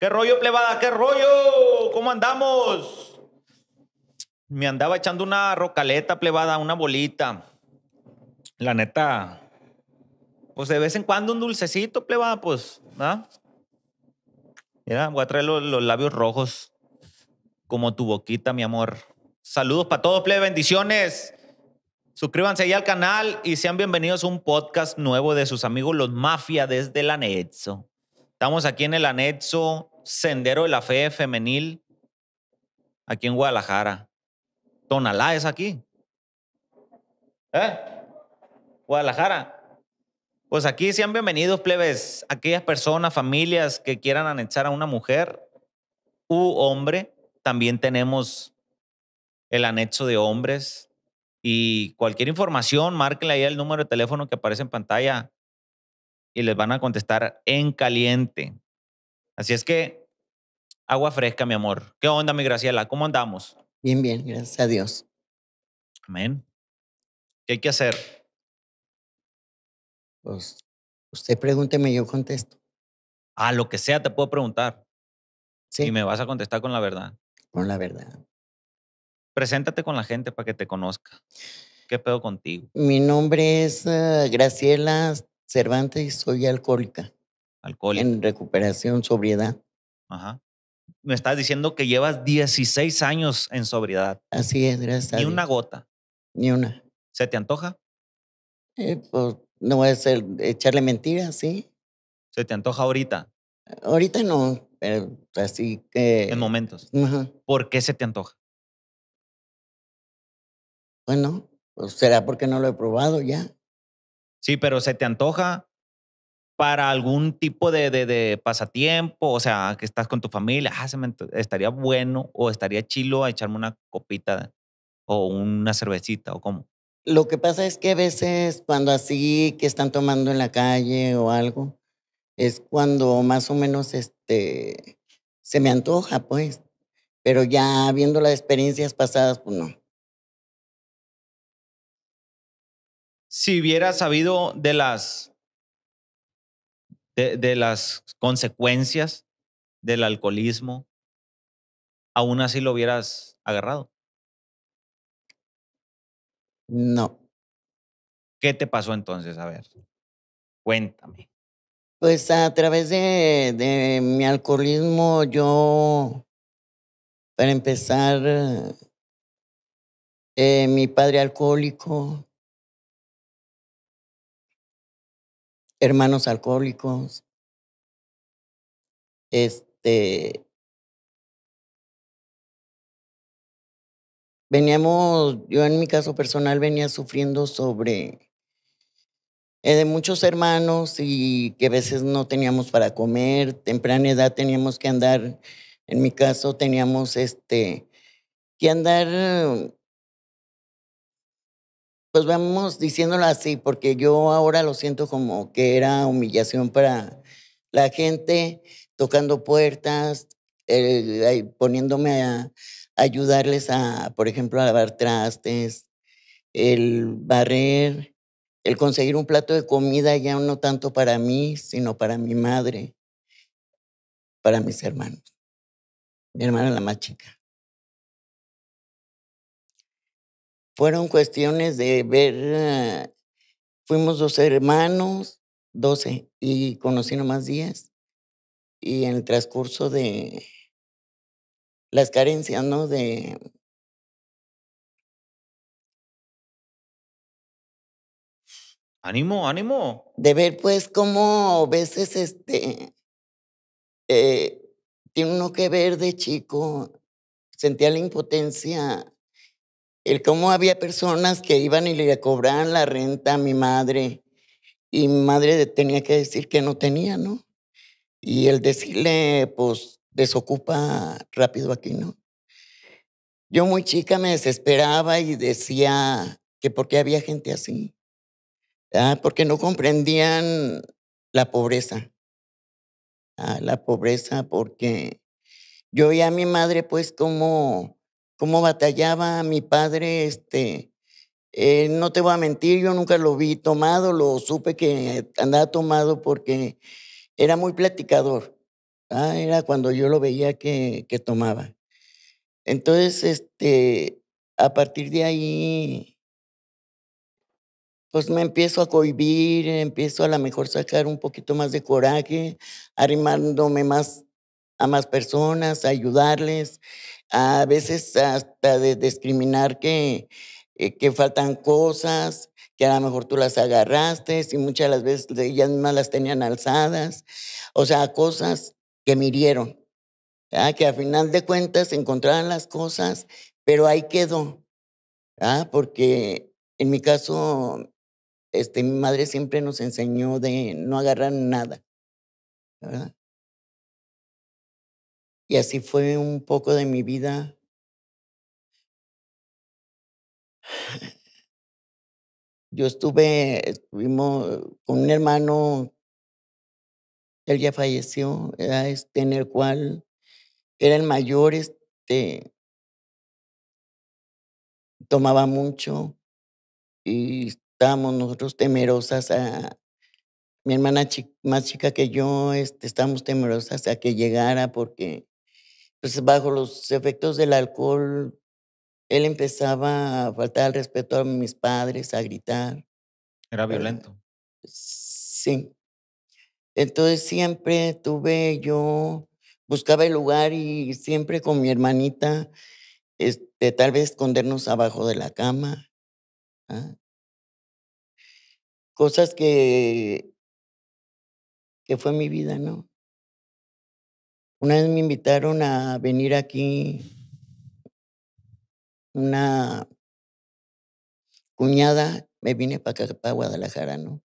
¿Qué rollo, plebada? ¿Qué rollo? ¿Cómo andamos? Me andaba echando una rocaleta, plebada, una bolita. La neta, pues de vez en cuando un dulcecito, plebada, pues, ¿ah? Mira, voy a traer los, labios rojos como tu boquita, mi amor. Saludos para todos, plebe, bendiciones. Suscríbanse ahí al canal y sean bienvenidos a un podcast nuevo de sus amigos los Mafia desde el anexo. Estamos aquí en el anexo Sendero de la Fe Femenil aquí en Guadalajara. Tonalá es aquí. ¿Eh? Guadalajara. Pues aquí sean bienvenidos, plebes, aquellas personas, familias que quieran anexar a una mujer u hombre. También tenemos el anexo de hombres. Y cualquier información, márquenle ahí el número de teléfono que aparece en pantalla y les van a contestar en caliente. Así es que, agua fresca, mi amor. ¿Qué onda, mi Graciela? ¿Cómo andamos? Bien, bien, gracias a Dios. Amén. ¿Qué hay que hacer? Pues, usted pregúnteme, yo contesto. A ah, lo que sea te puedo preguntar. Sí. Y me vas a contestar con la verdad. Con la verdad. Preséntate con la gente para que te conozca. ¿Qué pedo contigo? Mi nombre es eh, Graciela Cervantes y soy alcohólica. Alcohol En recuperación, sobriedad. Ajá. Me estás diciendo que llevas 16 años en sobriedad. Así es, gracias. Ni una gota. Ni una. ¿Se te antoja? Eh, pues no es a echarle mentiras, ¿sí? ¿Se te antoja ahorita? Ahorita no, pero así que... En momentos. Ajá. ¿Por qué se te antoja? Bueno, pues, pues será porque no lo he probado ya. Sí, pero se te antoja para algún tipo de, pasatiempo, o sea, que estás con tu familia, ah, estaría bueno o estaría chilo a echarme una copita o una cervecita o cómo. Lo que pasa es que a veces cuando así que están tomando en la calle o algo, es cuando más o menos este, se me antoja, pues. Pero ya viendo las experiencias pasadas, pues no. Si hubiera sabido de las de, las consecuencias del alcoholismo, aún así lo hubieras agarrado? No. ¿Qué te pasó entonces? A ver, cuéntame. Pues a través de, mi alcoholismo yo, para empezar, eh, mi padre alcohólico, hermanos alcohólicos, este, veníamos, yo en mi caso personal venía sufriendo sobre eh, de muchos hermanos y que a veces no teníamos para comer, temprana edad teníamos que andar, en mi caso teníamos este, que andar pues vamos diciéndolo así, porque yo ahora lo siento como que era humillación para la gente, tocando puertas, poniéndome a ayudarles a, por ejemplo, a lavar trastes, el barrer, el conseguir un plato de comida ya no tanto para mí, sino para mi madre, para mis hermanos. Mi hermana la más chica. Fueron cuestiones de ver, ah, fuimos dos hermanos, doce, y conocí nomás diez. Y en el transcurso de las carencias, ¿no? De, Ánimo, ánimo. De ver, pues, cómo a veces este. Eh, tiene uno que ver de chico. Sentía la impotencia el cómo había personas que iban y le cobraban la renta a mi madre y mi madre tenía que decir que no tenía, ¿no? Y el decirle, pues, desocupa rápido aquí, ¿no? Yo muy chica me desesperaba y decía que por qué había gente así, ¿Ah? porque no comprendían la pobreza, ¿Ah? la pobreza porque yo veía a mi madre pues como cómo batallaba mi padre, este, eh, no te voy a mentir, yo nunca lo vi tomado, lo supe que andaba tomado porque era muy platicador. Ah, era cuando yo lo veía que, tomaba. Entonces, este, a partir de ahí, pues me empiezo a cohibir, empiezo a lo mejor sacar un poquito más de coraje, arrimándome más a más personas, a ayudarles a veces hasta de discriminar que, eh, que faltan cosas, que a lo mejor tú las agarraste y muchas de las veces ellas mismas las tenían alzadas, o sea, cosas que mirieron ah que a final de cuentas encontraban las cosas, pero ahí quedó, ah porque en mi caso, este, mi madre siempre nos enseñó de no agarrar nada. ¿verdad? Y así fue un poco de mi vida. Yo estuve, estuvimos con un hermano, él ya falleció, era este, en el cual era el mayor, este, tomaba mucho y estábamos nosotros temerosas a mi hermana más chica que yo, este, estábamos temerosas a que llegara porque pues bajo los efectos del alcohol, él empezaba a faltar al respeto a mis padres, a gritar. ¿Era violento? Sí. Entonces siempre tuve yo, buscaba el lugar y siempre con mi hermanita, este, tal vez escondernos abajo de la cama. ¿ah? Cosas que, que fue mi vida, ¿no? Una vez me invitaron a venir aquí una cuñada, me vine para acá, para Guadalajara, ¿no?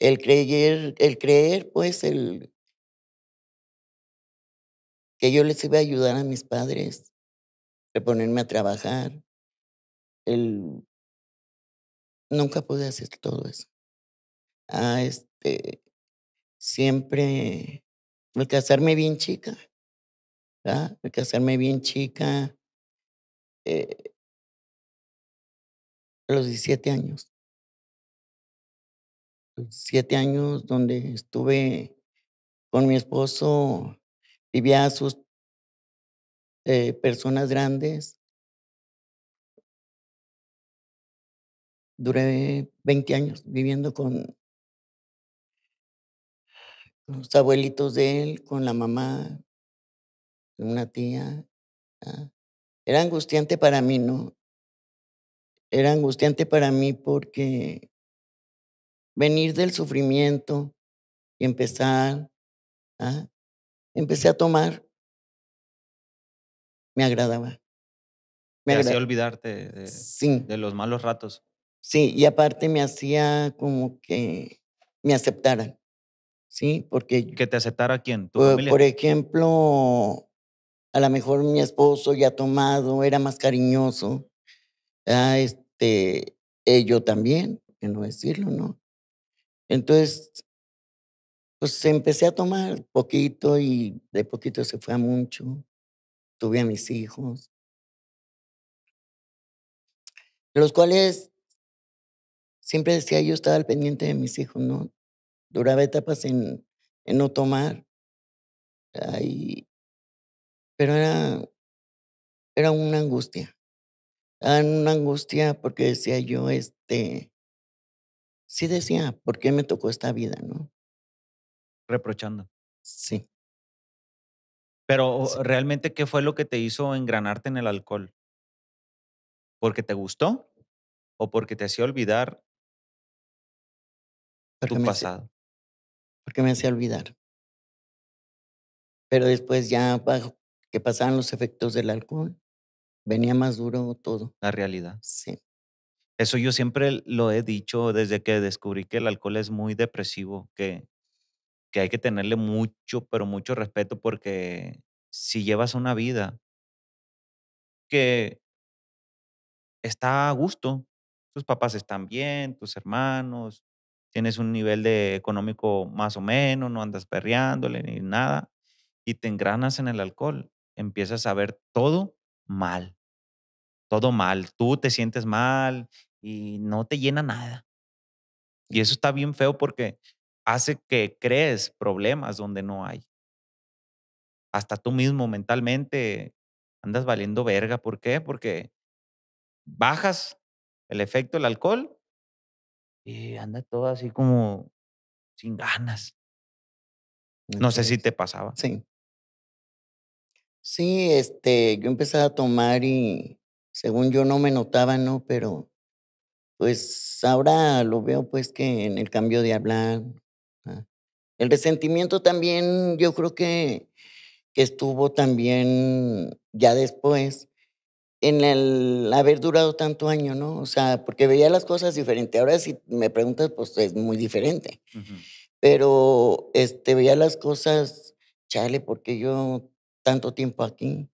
El creer, el creer, pues, el que yo les iba a ayudar a mis padres, reponerme a trabajar. El, nunca pude hacer todo eso. Ah, este, siempre que casarme bien chica, al que casarme bien chica, eh, a los 17 años. Siete años donde estuve con mi esposo, vivía a sus eh, personas grandes. Duré 20 años viviendo con, los abuelitos de él, con la mamá, una tía. Ah, era angustiante para mí, ¿no? Era angustiante para mí porque venir del sufrimiento y empezar, ah, empecé a tomar, me agradaba. Me hacía olvidarte de los malos ratos. Sí, y aparte me hacía como que me aceptaran. ¿sí? Porque... ¿Que te aceptara quién? ¿Tu por, ejemplo, a lo mejor mi esposo ya tomado era más cariñoso. Ah, este, yo también, que no decirlo, ¿no? Entonces, pues empecé a tomar poquito y de poquito se fue a mucho. Tuve a mis hijos, los cuales siempre decía yo estaba al pendiente de mis hijos, ¿no? duraba etapas en, no tomar. pero era, era una angustia. Ah, era una angustia porque decía yo, este, sí decía, ¿por qué me tocó esta vida, no? Reprochando. Sí. Pero realmente, ¿qué fue lo que te hizo engranarte en el alcohol? ¿Porque te gustó o porque te hacía olvidar tu pasado? porque me hacía olvidar. Pero después ya que pasaban los efectos del alcohol, venía más duro todo. La realidad. Sí. Eso yo siempre lo he dicho desde que descubrí que el alcohol es muy depresivo, que, que hay que tenerle mucho, pero mucho respeto porque si llevas una vida que está a gusto, tus papás están bien, tus hermanos, tienes un nivel de económico más o menos, no andas perreándole ni nada, y te engranas en el alcohol, empiezas a ver todo mal, todo mal, tú te sientes mal y no te llena nada. Y eso está bien feo porque hace que crees problemas donde no hay. Hasta tú mismo mentalmente andas valiendo verga. ¿Por qué? Porque bajas el efecto del alcohol y anda todo así como sin ganas. No sé si te pasaba. sí. Sí, este, yo empecé a tomar y según yo no me notaba, ¿no? Pero pues ahora lo veo pues que en el cambio de hablar. Ah, el resentimiento también yo creo que estuvo también ya después, en el haber durado tanto año, ¿no? O sea, porque veía las cosas diferente. Ahora si me preguntas, pues es muy diferente. Pero este, veía las cosas, chale, porque yo tanto tiempo aquí?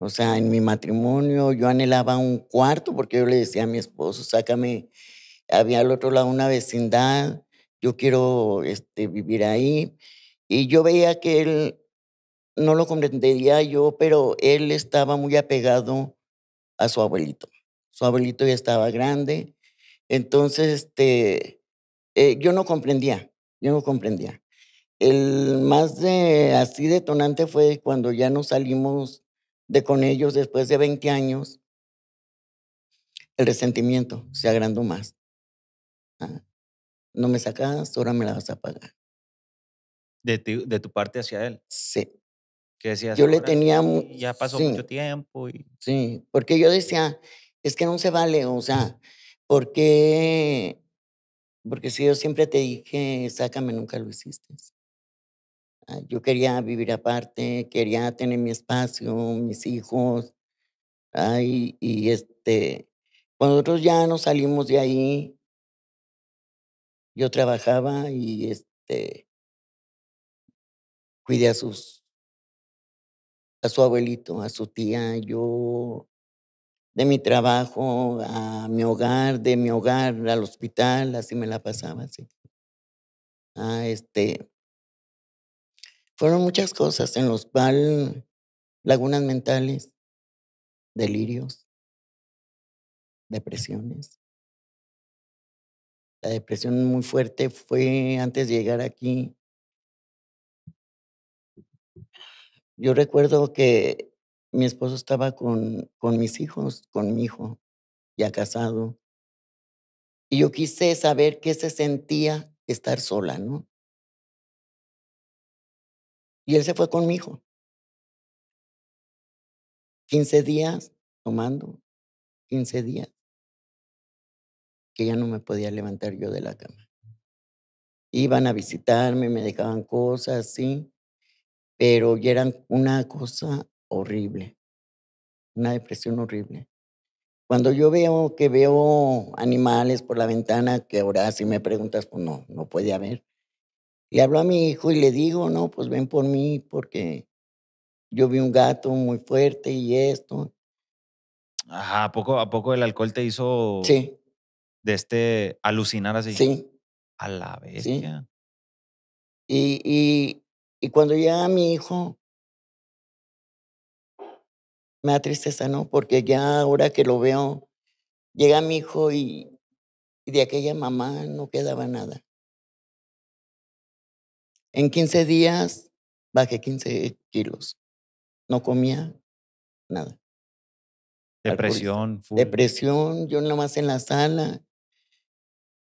O sea, en mi matrimonio yo anhelaba un cuarto porque yo le decía a mi esposo, sácame, había al otro lado una vecindad, yo quiero este, vivir ahí. Y yo veía que él, no lo comprendería yo, pero él estaba muy apegado a su abuelito. Su abuelito ya estaba grande. Entonces, este, eh, yo no comprendía, yo no comprendía. El más de, así detonante fue cuando ya nos salimos de con ellos después de 20 años, el resentimiento se agrandó más. Ah, no me sacas, ahora me la vas a pagar. De de tu parte hacia él. Sí yo le tenía... ya pasó mucho tiempo. Sí, porque yo decía, es que no se vale, o sea, porque, porque si yo siempre te dije, sácame, nunca lo hiciste. Ah, yo quería vivir aparte, quería tener mi espacio, mis hijos. Ay, y este, cuando nosotros ya nos salimos de ahí, yo trabajaba y este, cuidé a sus a su abuelito, a su tía, yo de mi trabajo a mi hogar, de mi hogar al hospital, así me la pasaba, así. Ah, este, fueron muchas cosas, en los cuales, lagunas mentales, delirios, depresiones. La depresión muy fuerte fue antes de llegar aquí, Yo recuerdo que mi esposo estaba con, con mis hijos, con mi hijo, ya casado. Y yo quise saber qué se sentía estar sola, ¿no? Y él se fue con mi hijo. 15 días tomando, 15 días, que ya no me podía levantar yo de la cama. Iban a visitarme, me dejaban cosas, sí pero ya era una cosa horrible, una depresión horrible. Cuando yo veo que veo animales por la ventana, que ahora si me preguntas, pues no, no puede haber. Le hablo a mi hijo y le digo, no, pues ven por mí porque yo vi un gato muy fuerte y esto. Ajá, ¿a poco, a poco el alcohol te hizo sí. de este alucinar así? Sí. A la bestia. Sí. Y, y, y cuando llega mi hijo, me da tristeza, ¿no? Porque ya ahora que lo veo, llega mi hijo y, de aquella mamá no quedaba nada. En 15 días bajé 15 kilos. No comía nada. Depresión. Depresión, yo nomás en la sala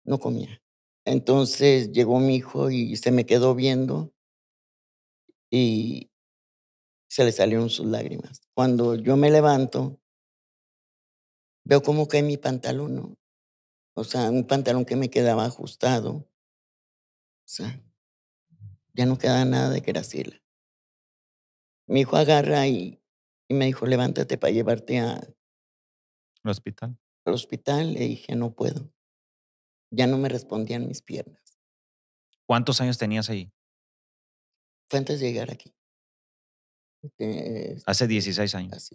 no comía. Entonces llegó mi hijo y se me quedó viendo y se le salieron sus lágrimas. Cuando yo me levanto, veo cómo cae mi pantalón, O sea, un pantalón que me quedaba ajustado. O sea, ya no queda nada de Graciela. Mi hijo agarra y, me dijo, levántate para llevarte a... ¿Al hospital? Al hospital. Le dije, no puedo. Ya no me respondían mis piernas. ¿Cuántos años tenías ahí? Fue antes de llegar aquí. Este, Hace 16 años.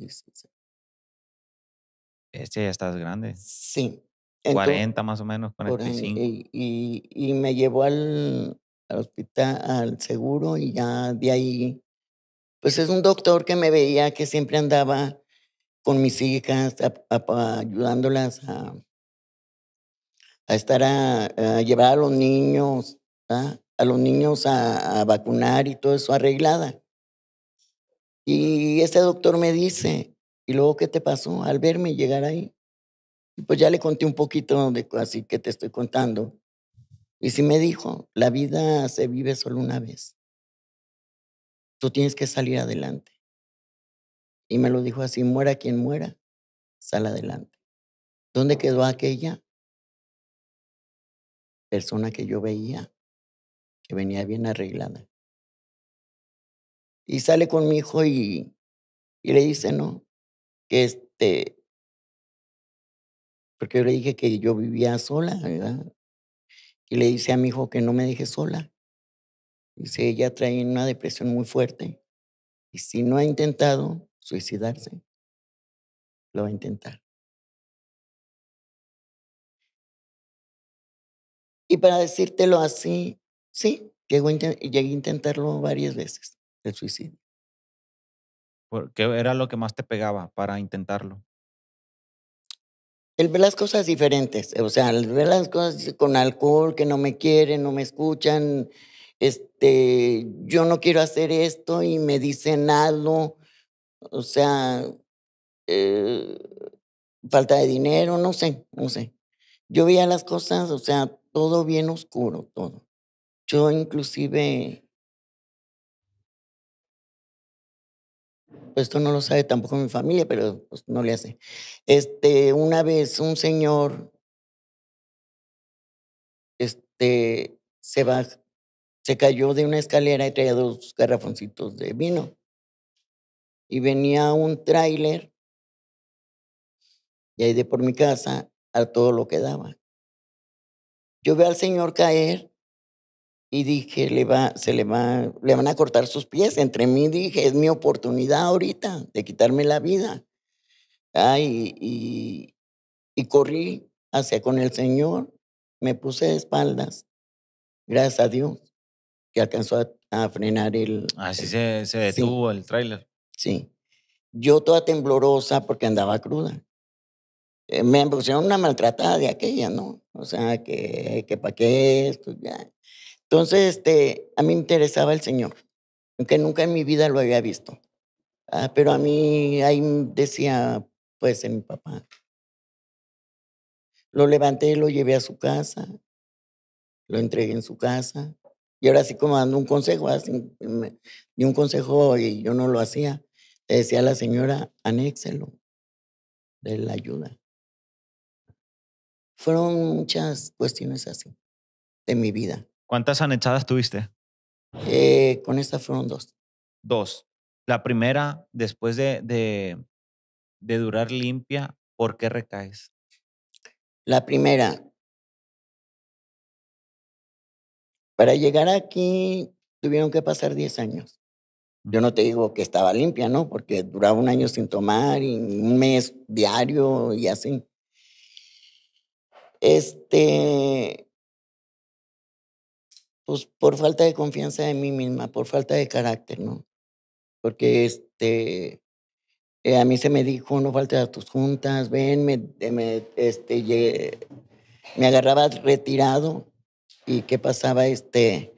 Este ya estás grande. Sí. 40 más o menos, 45. y, y, me llevó al, hospital, al seguro, y ya de ahí, pues es un doctor que me veía que siempre andaba con mis hijas, ayudándolas a, estar a, llevar a los niños, ¿verdad? a los niños a, vacunar y todo eso arreglada. Y ese doctor me dice, ¿y luego qué te pasó al verme llegar ahí? Y pues ya le conté un poquito de así que te estoy contando. Y sí me dijo, la vida se vive solo una vez. Tú tienes que salir adelante. Y me lo dijo así, muera quien muera, sal adelante. ¿Dónde quedó aquella persona que yo veía que venía bien arreglada. Y sale con mi hijo y, y le dice, no, que este, porque yo le dije que yo vivía sola, ¿verdad? Y le dice a mi hijo que no me deje sola. Dice, ella trae una depresión muy fuerte. Y si no ha intentado suicidarse, lo va a intentar. Y para decírtelo así, Sí, llegué a intentarlo varias veces, el suicidio. ¿Qué era lo que más te pegaba para intentarlo? El ver las cosas diferentes, o sea, el ver las cosas con alcohol, que no me quieren, no me escuchan, este, yo no quiero hacer esto y me dicen algo, o sea, eh, falta de dinero, no sé, no sé. Yo veía las cosas, o sea, todo bien oscuro, todo. Yo inclusive, esto pues, no lo sabe tampoco mi familia, pero pues, no le hace. Este, una vez un señor, este, se va, se cayó de una escalera y traía dos garrafoncitos de vino. Y venía un tráiler y ahí de por mi casa a todo lo que daba. Yo veo al señor caer y dije, le va, se le va, le van a cortar sus pies. Entre mí dije, es mi oportunidad ahorita de quitarme la vida. y, y, corrí hacia con el Señor, me puse de espaldas, gracias a Dios, que alcanzó a, frenar el... Así se, se, detuvo el tráiler. Sí. Yo toda temblorosa porque andaba cruda. Eh, me pusieron una maltratada de aquella, ¿no? O sea, que, que para qué esto, ya. Entonces, este, a mí me interesaba el Señor, aunque nunca en mi vida lo había visto. Ah, pero a mí ahí decía, pues, en mi papá. Lo levanté, lo llevé a su casa, lo entregué en su casa. Y ahora sí como dando un consejo, así, ah, un consejo y yo no lo hacía. Le decía a la señora, anéxelo de la ayuda. Fueron muchas cuestiones así de mi vida. ¿Cuántas anechadas tuviste? Eh, con esta fueron dos. Dos. La primera, después de, de, de durar limpia, ¿por qué recaes? La primera, para llegar aquí tuvieron que pasar 10 años. Yo no te digo que estaba limpia, ¿no? Porque duraba un año sin tomar y un mes diario y así. Este, pues por falta de confianza de mí misma, por falta de carácter, ¿no? Porque este, eh, a mí se me dijo, no faltes a tus juntas, ven, me, eh, este, me agarraba retirado y qué pasaba, este,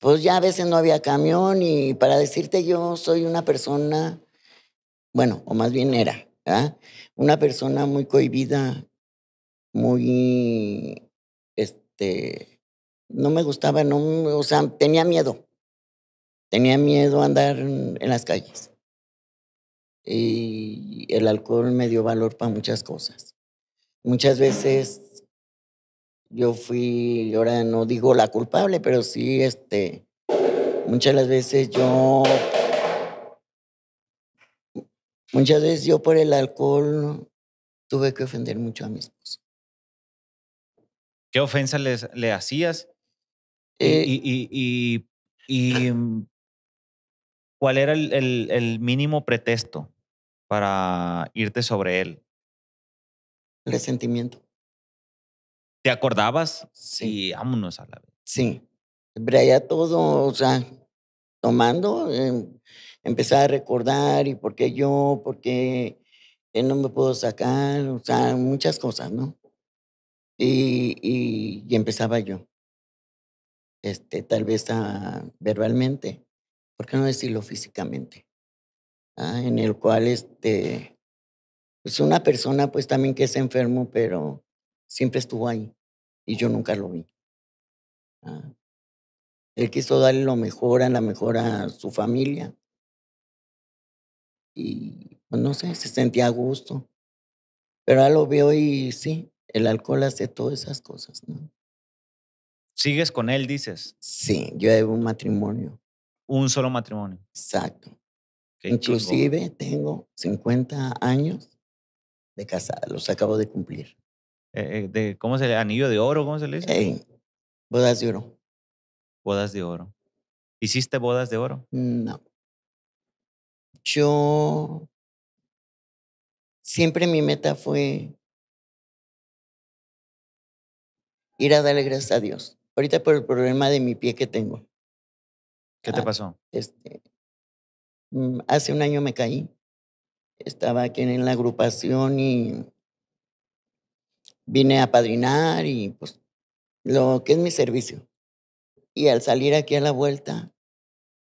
pues ya a veces no había camión y para decirte yo soy una persona, bueno, o más bien era, una persona muy cohibida, muy, este, no me gustaba, no, o sea, tenía miedo. Tenía miedo a andar en, las calles. Y el alcohol me dio valor para muchas cosas. Muchas veces yo fui, ahora no digo la culpable, pero sí, este, muchas las veces yo, muchas veces yo por el alcohol tuve que ofender mucho a mi esposo. ¿Qué ofensa le hacías? Eh, y, y, y, em, cuál era el, mínimo pretexto para irte sobre él? Resentimiento. ¿Te acordabas? Sí, vámonos a la vez. Sí. Allá todo, o sea, tomando, em, empezaba a recordar y por qué yo, por qué él no me puedo sacar, o sea, muchas cosas, ¿no? y, y empezaba yo este, tal vez a, ah, verbalmente, ¿por qué no decirlo físicamente? Ah, en el cual este, pues una persona pues también que es enfermo, pero siempre estuvo ahí y yo nunca lo vi. Ah. él quiso darle lo mejor a la mejor a su familia y pues no sé, se sentía a gusto. Pero ahora lo veo y sí, el alcohol hace todas esas cosas, ¿no? ¿Sigues con él, dices? Sí, yo he un matrimonio. Un solo matrimonio. Exacto. Inclusive tengo 50 años de casa. los acabo de cumplir. Eh, eh, de, ¿Cómo se le ¿Anillo de oro? ¿Cómo se le dice? bodas de oro. Bodas de oro. ¿Hiciste bodas de oro? No. Yo siempre mi meta fue ir a darle gracias a Dios. Ahorita por el problema de mi pie que tengo. ¿Qué te ah, pasó? Este, mm, hace un año me caí. Estaba aquí en la agrupación y vine a padrinar y pues lo que es mi servicio. Y al salir aquí a la vuelta,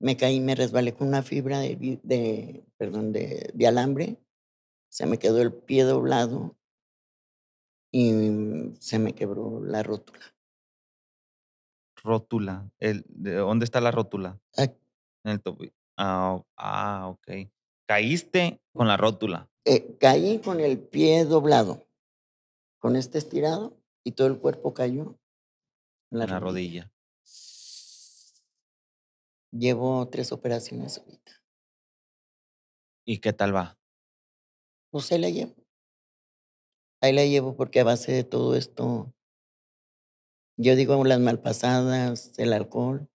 me caí, me resbalé con una fibra de, perdón, de, de alambre. Se me quedó el pie doblado y se me quebró la rótula rótula. El, ¿Dónde está la rótula? En el Ah, ah, ok. Caíste con la rótula. Eh, caí con el pie doblado, con este estirado y todo el cuerpo cayó. En la, rodilla. rodilla. Llevo tres operaciones ahorita. ¿Y qué tal va? Pues ahí la llevo. Ahí la llevo porque a base de todo esto yo digo las malpasadas, el alcohol.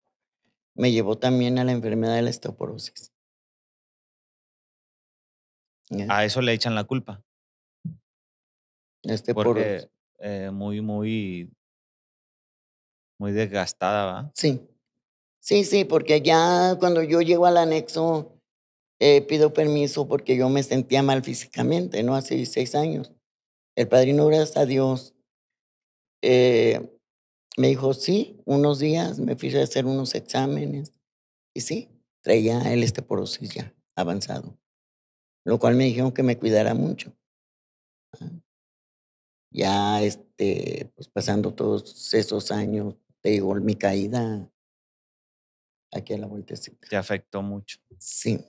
Me llevó también a la enfermedad de la osteoporosis. A eso le echan la culpa. Este Porque eh, muy, muy, muy desgastada, ¿va? Sí. Sí, sí, porque ya cuando yo llego al anexo, eh, pido permiso porque yo me sentía mal físicamente, ¿no? Hace seis años. El padrino, gracias a Dios, eh, me dijo, sí, unos días me fui a hacer unos exámenes. Y sí, traía el esteporosis ya avanzado. Lo cual me dijeron que me cuidara mucho. Ah. Ya, este, pues pasando todos esos años, te digo, mi caída aquí a la vueltecita. Te afectó mucho. Sí.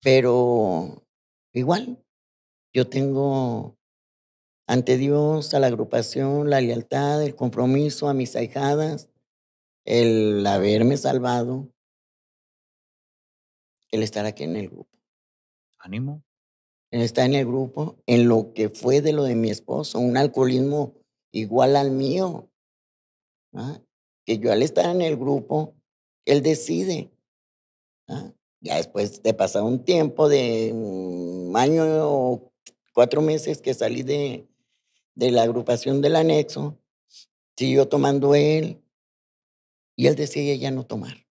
Pero igual, yo tengo ante Dios, a la agrupación, la lealtad, el compromiso a mis ahijadas, el haberme salvado, el estar aquí en el grupo. Ánimo. El estar en el grupo, en lo que fue de lo de mi esposo, un alcoholismo igual al mío. ¿ah? Que yo al estar en el grupo, él decide. ¿ah? Ya después de pasar un tiempo de un año o cuatro meses que salí de, de la agrupación del anexo, siguió tomando él y él decide ya no tomar.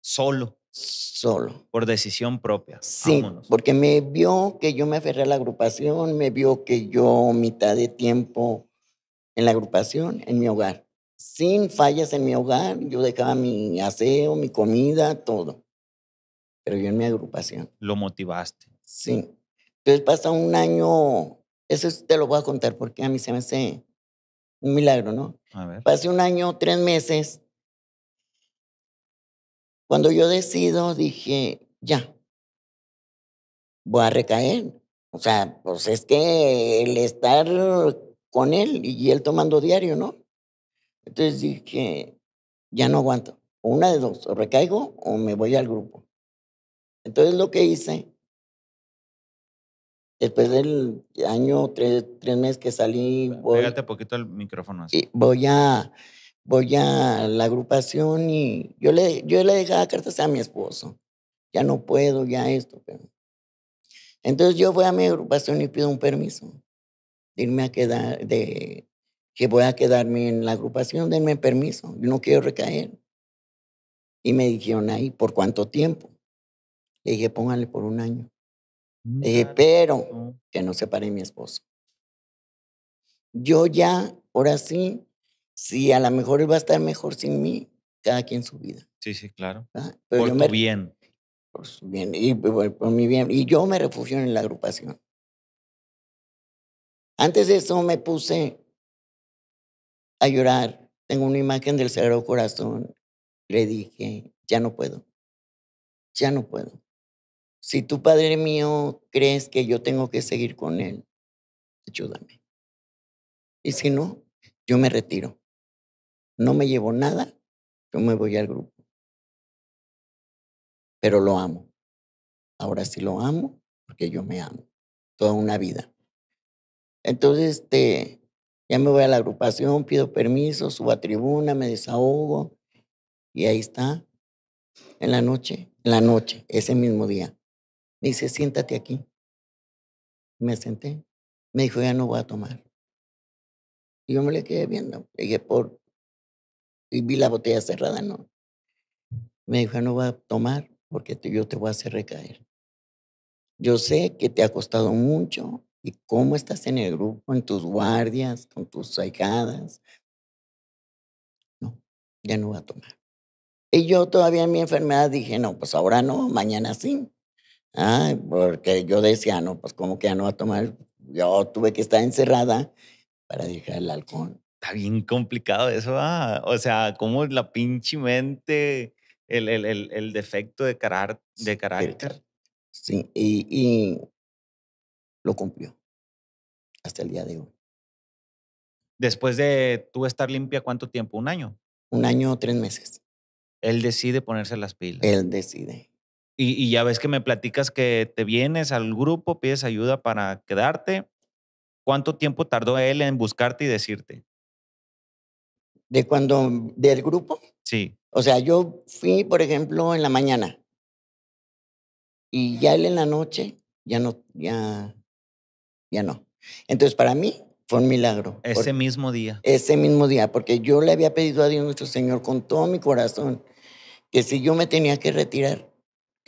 Solo. Solo. Por decisión propia. Sí, porque me vio que yo me aferré a la agrupación, me vio que yo mitad de tiempo en la agrupación, en mi hogar. Sin fallas en mi hogar, yo dejaba mi aseo, mi comida, todo. Pero yo en mi agrupación. Lo motivaste. Sí. Entonces pasa un año eso te lo voy a contar porque a mí se me hace un milagro, ¿no? Pasé un año, tres meses. Cuando yo decido, dije, ya, voy a recaer. O sea, pues es que el estar con él y él tomando diario, ¿no? Entonces dije, ya no aguanto. Una de dos, o recaigo o me voy al grupo. Entonces lo que hice Después del año, tres, tres meses que salí, voy... poquito el micrófono. Así. Voy a, voy a la agrupación y yo le, yo le dejaba cartas a mi esposo. Ya no puedo, ya esto. Entonces yo voy a mi agrupación y pido un permiso. De irme a quedar, de que voy a quedarme en la agrupación, denme permiso, yo no quiero recaer. Y me dijeron ahí, ¿por cuánto tiempo? Le dije, póngale por un año. Mm, eh, pero que no separe mi esposo. Yo ya, ahora sí, si a lo mejor él va a estar mejor sin mí, cada quien su vida. Sí, sí, claro. por tu bien. Por su bien, y por, mi bien. Y yo me refugio en la agrupación. Antes de eso me puse a llorar. Tengo una imagen del Sagrado Corazón. Le dije, ya no puedo, ya no puedo. Si tu Padre mío, crees que yo tengo que seguir con Él, ayúdame. Y si no, yo me retiro. No me llevo nada, yo me voy al grupo. Pero lo amo. Ahora sí lo amo porque yo me amo. Toda una vida. Entonces, este, ya me voy a la agrupación, pido permiso, subo a tribuna, me desahogo. Y ahí está. En la noche, en la noche, ese mismo día. Me dice, siéntate aquí. Me senté. Me dijo, ya no voy a tomar. Y yo me le quedé viendo. Le por... Y vi la botella cerrada, no. Me dijo, ya no voy a tomar porque yo te voy a hacer recaer. Yo sé que te ha costado mucho y cómo estás en el grupo, en tus guardias, con tus ahijadas. No, ya no voy a tomar. Y yo todavía en mi enfermedad dije, no, pues ahora no, mañana sí. Ah, porque yo decía, no, pues como que ya no va a tomar. Yo tuve que estar encerrada para dejar el alcohol. Está bien complicado eso, ¿ah? O sea, como la pinche mente, el, el, el, defecto de, carácter. De carácter. Sí, y, y lo cumplió hasta el día de hoy. Después de tú estar limpia, ¿cuánto tiempo? ¿Un año? Un año, tres meses. Él decide ponerse las pilas. Él decide. Y, ya ves que me platicas que te vienes al grupo, pides ayuda para quedarte. ¿Cuánto tiempo tardó él en buscarte y decirte? ¿De cuando? ¿Del grupo? Sí. O sea, yo fui, por ejemplo, en la mañana. Y ya él en la noche, ya no, ya, ya no. Entonces, para mí fue un milagro. Ese mismo día. Ese mismo día, porque yo le había pedido a Dios nuestro Señor con todo mi corazón que si yo me tenía que retirar,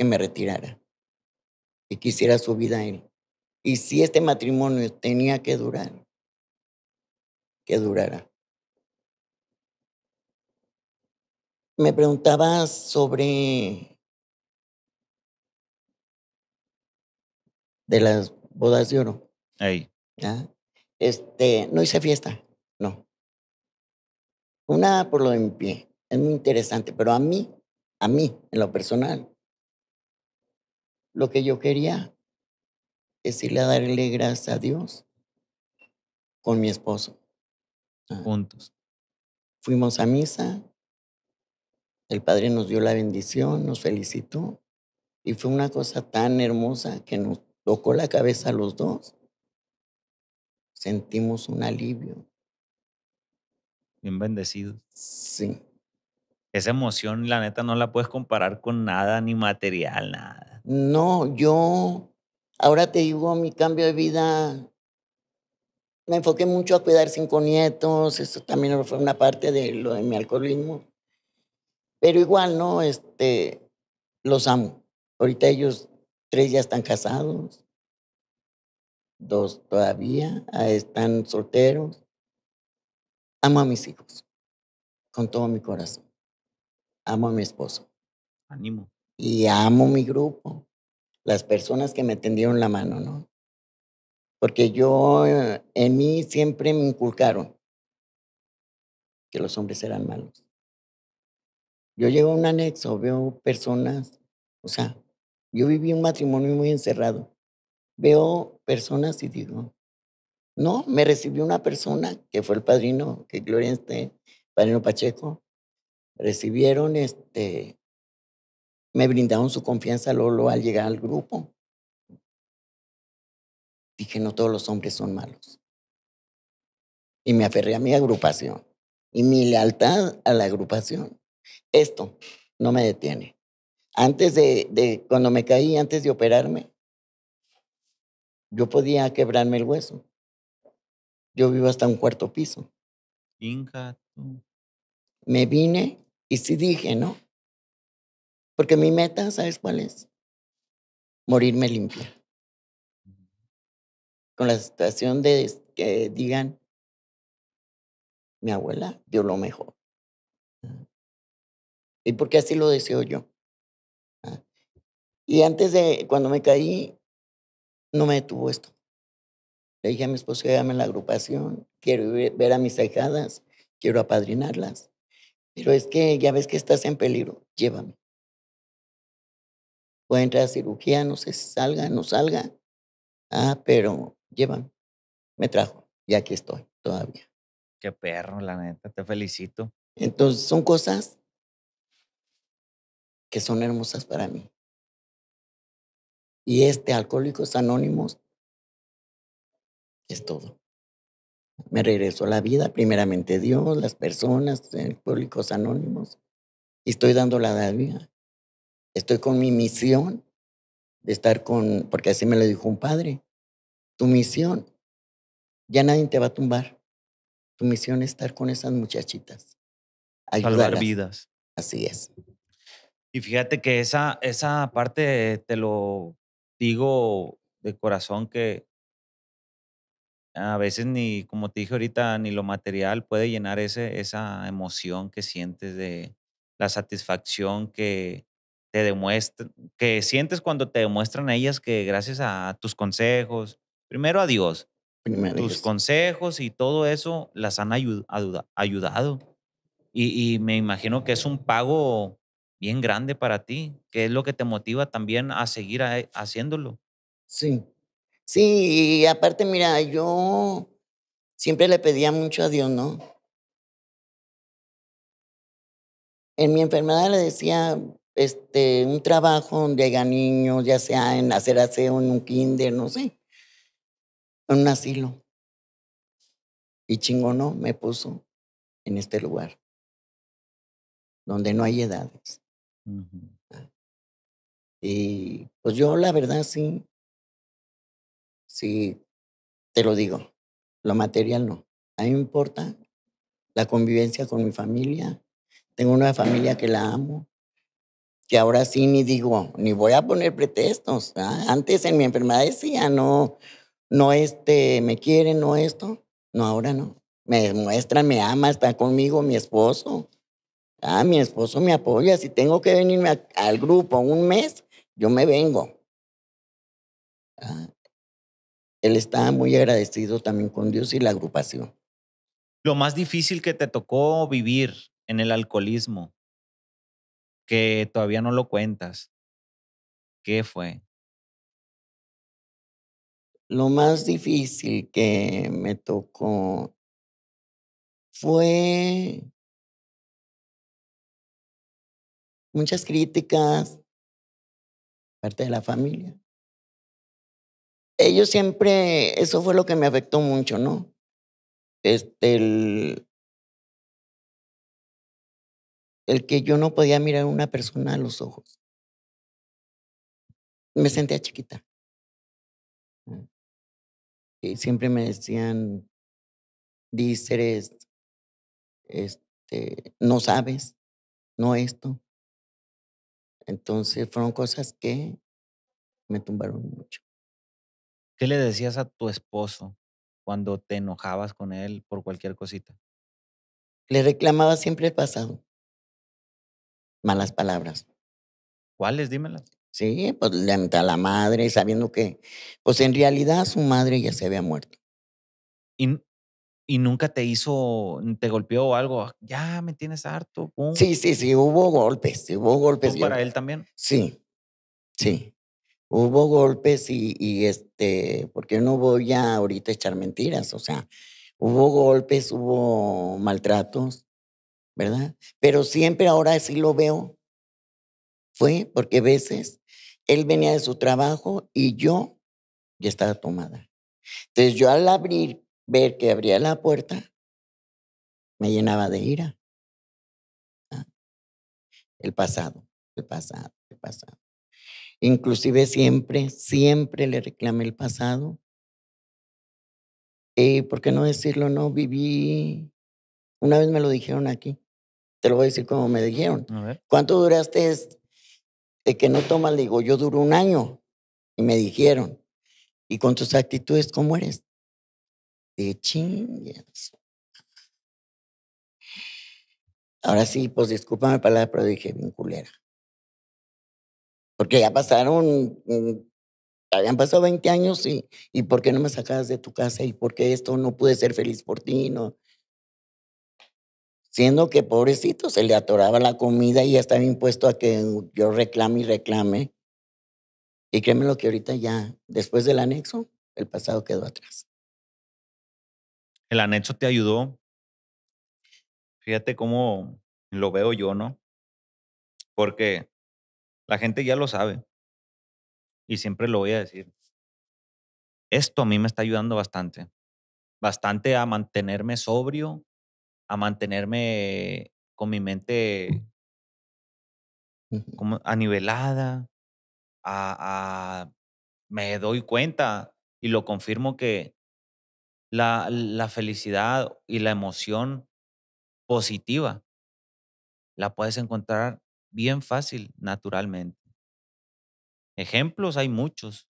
me retirara y quisiera su vida a él. Y si este matrimonio tenía que durar, que durara. Me preguntaba sobre de las bodas de oro. Este, no hice fiesta, no. Una por lo de mi pie. Es muy interesante, pero a mí, a mí, en lo personal, lo que yo quería, es ir a darle gracias a Dios con mi esposo. Juntos. Fuimos a misa, el Padre nos dio la bendición, nos felicitó y fue una cosa tan hermosa que nos tocó la cabeza a los dos. Sentimos un alivio. Bien bendecido. Sí. Esa emoción, la neta, no la puedes comparar con nada, ni material, nada. No, yo ahora te digo, mi cambio de vida, me enfoqué mucho a cuidar cinco nietos, eso también fue una parte de lo de mi alcoholismo. Pero igual, ¿no? Este, los amo. Ahorita ellos tres ya están casados, dos todavía ah, están solteros. Amo a mis hijos con todo mi corazón. Amo a mi esposo. Animo. Y amo mi grupo, las personas que me tendieron la mano, ¿no? Porque yo, eh, en mí siempre me inculcaron que los hombres eran malos. Yo llego a un anexo, veo personas, o sea, yo viví un matrimonio muy encerrado. Veo personas y digo, no, me recibió una persona que fue el padrino, que Gloria este, padrino Pacheco. Recibieron este me brindaron su confianza Lolo al llegar al grupo. Dije, no todos los hombres son malos. Y me aferré a mi agrupación y mi lealtad a la agrupación. Esto no me detiene. Antes de, cuando me caí, antes de operarme, yo podía quebrarme el hueso. Yo vivo hasta un cuarto piso. Me vine y sí dije, ¿no? Porque mi meta, ¿sabes cuál es? Morirme limpia. Con la situación de que digan, mi abuela dio lo mejor. Y porque así lo deseo yo. Ah. Y antes de, cuando me caí, no me detuvo esto. Le dije a mi esposo, a la agrupación, quiero ver a mis ahijadas, quiero apadrinarlas. Pero es que ya ves que estás en peligro, llévame puede entrar a cirugía, no se salga, no salga. Ah, pero llevan, Me trajo y aquí estoy todavía. Qué perro, la neta, te felicito. Entonces, son cosas que son hermosas para mí. Y este Alcohólicos Anónimos es todo. Me regresó la vida, primeramente Dios, las personas, eh, Alcohólicos Anónimos, y estoy dando la vida. Estoy con mi misión de estar con, porque así me lo dijo un padre, tu misión, ya nadie te va a tumbar. Tu misión es estar con esas muchachitas. Salvar vidas. Así es. Y fíjate que esa, esa parte, te lo digo de corazón, que a veces ni, como te dije ahorita, ni lo material puede llenar ese, esa emoción que sientes de la satisfacción que, te demuestran, que sientes cuando te demuestran a ellas que gracias a tus consejos, primero a Dios, tus consejos y todo eso las han ayudado. Y, me imagino que es un pago bien grande para ti, que es lo que te motiva también a seguir haciéndolo. Sí, sí, y aparte, mira, yo siempre le pedía mucho a Dios, ¿no? En mi enfermedad le decía, este, un trabajo donde haya niños, ya sea en hacer aseo, en un kinder, no sé, en un asilo. Y no, me puso en este lugar, donde no hay edades. Ah. Y pues yo la verdad sí, sí, te lo digo, lo material no. A mí me importa la convivencia con mi familia. Tengo una familia que la amo, que ahora sí ni digo, ni voy a poner pretextos. Antes en mi enfermedad decía, no, no este, me quieren, no esto. No, ahora no. Me muestra, me ama, está conmigo mi esposo. Ah, mi esposo me apoya. Si tengo que venirme al grupo un mes, yo me vengo. Ah, él está muy agradecido también con Dios y la agrupación. Lo más difícil que te tocó vivir en el alcoholismo que todavía no lo cuentas? ¿Qué fue? Lo más difícil que me tocó fue muchas críticas, parte de la familia. Ellos siempre, eso fue lo que me afectó mucho, ¿no? Este, el, el que yo no podía mirar a una persona a los ojos. Me sentía chiquita. Mm. Y siempre me decían, díceres, este, no sabes, no esto. Entonces fueron cosas que me tumbaron mucho. ¿Qué le decías a tu esposo cuando te enojabas con él por cualquier cosita? Le reclamaba siempre el pasado malas palabras. ¿Cuáles? Dímelas. Sí, pues le a la madre, sabiendo que, pues en realidad su madre ya se había muerto. ¿Y, y nunca te hizo, te golpeó o algo? Ah, ya me tienes harto. Sí, sí, sí, hubo golpes, hubo golpes. para él también? Sí, sí. Hubo golpes y, y este, porque no voy a ahorita echar mentiras, o sea, hubo golpes, hubo maltratos, ¿verdad? Pero siempre ahora sí lo veo. Fue porque a veces él venía de su trabajo y yo ya estaba tomada. Entonces yo al abrir, ver que abría la puerta, me llenaba de ira. Ah. El pasado, el pasado, el pasado. Inclusive siempre, siempre le reclamé el pasado. y eh, ¿Por qué no decirlo? No, viví, una vez me lo dijeron aquí, te lo voy a decir como me dijeron. ¿Cuánto duraste de que no toma, Le digo, yo duro un año. Y me dijeron, ¿y con tus actitudes cómo eres? De chingas. Ahora sí, pues discúlpame la palabra, pero dije vinculera. Porque ya pasaron, mm, habían pasado 20 años y, y ¿por qué no me sacabas de tu casa? ¿Y por qué esto no pude ser feliz por ti? No siendo que pobrecito se le atoraba la comida y ya estaba impuesto a que yo reclame y reclame. Y créeme lo que ahorita ya, después del anexo, el pasado quedó atrás. El anexo te ayudó. Fíjate cómo lo veo yo, ¿no? Porque la gente ya lo sabe. Y siempre lo voy a decir. Esto a mí me está ayudando bastante. Bastante a mantenerme sobrio, a mantenerme con mi mente como anivelada, a, a, me doy cuenta y lo confirmo que la, la felicidad y la emoción positiva la puedes encontrar bien fácil, naturalmente. Ejemplos hay muchos.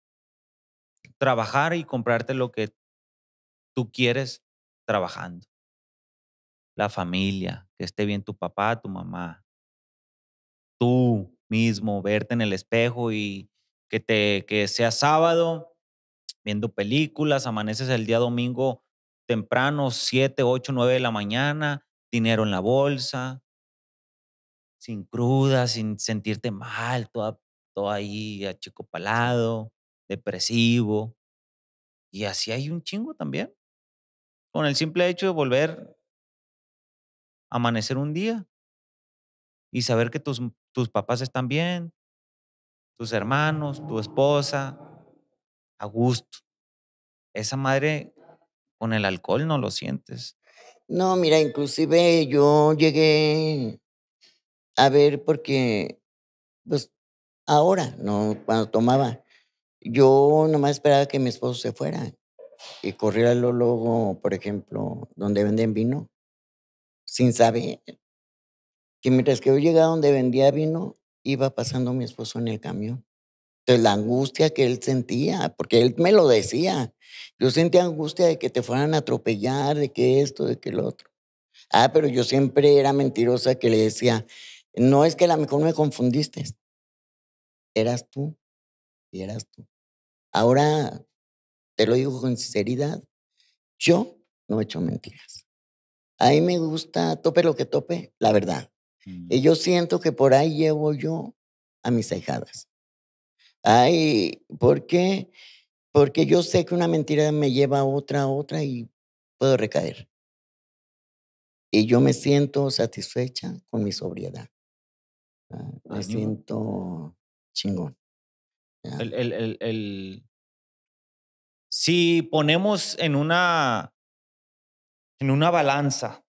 Trabajar y comprarte lo que tú quieres trabajando la familia, que esté bien tu papá, tu mamá. Tú mismo, verte en el espejo y que, te, que sea sábado viendo películas, amaneces el día domingo temprano, 7, 8, 9 de la mañana, dinero en la bolsa, sin cruda, sin sentirte mal, todo, todo chico palado, depresivo. Y así hay un chingo también. Con el simple hecho de volver amanecer un día y saber que tus, tus papás están bien, tus hermanos, tu esposa, a gusto. Esa madre con el alcohol no lo sientes. No, mira, inclusive yo llegué a ver porque, pues, ahora, no cuando tomaba, yo nomás esperaba que mi esposo se fuera y corriera luego, por ejemplo, donde venden vino sin saber. Que mientras que yo llegaba donde vendía vino, iba pasando mi esposo en el camión. Entonces la angustia que él sentía, porque él me lo decía. Yo sentía angustia de que te fueran a atropellar, de que esto, de que lo otro. Ah, pero yo siempre era mentirosa que le decía, no es que a lo mejor me confundiste. Eras tú y eras tú. Ahora, te lo digo con sinceridad, yo no he hecho mentiras. A me gusta tope lo que tope, la verdad. Mm. Y yo siento que por ahí llevo yo a mis ahijadas. Ay, ¿por qué? Porque yo sé que una mentira me lleva a otra, a otra y puedo recaer. Y yo me siento satisfecha con mi sobriedad. Ah, me siento chingón. el, si ponemos en una en una balanza,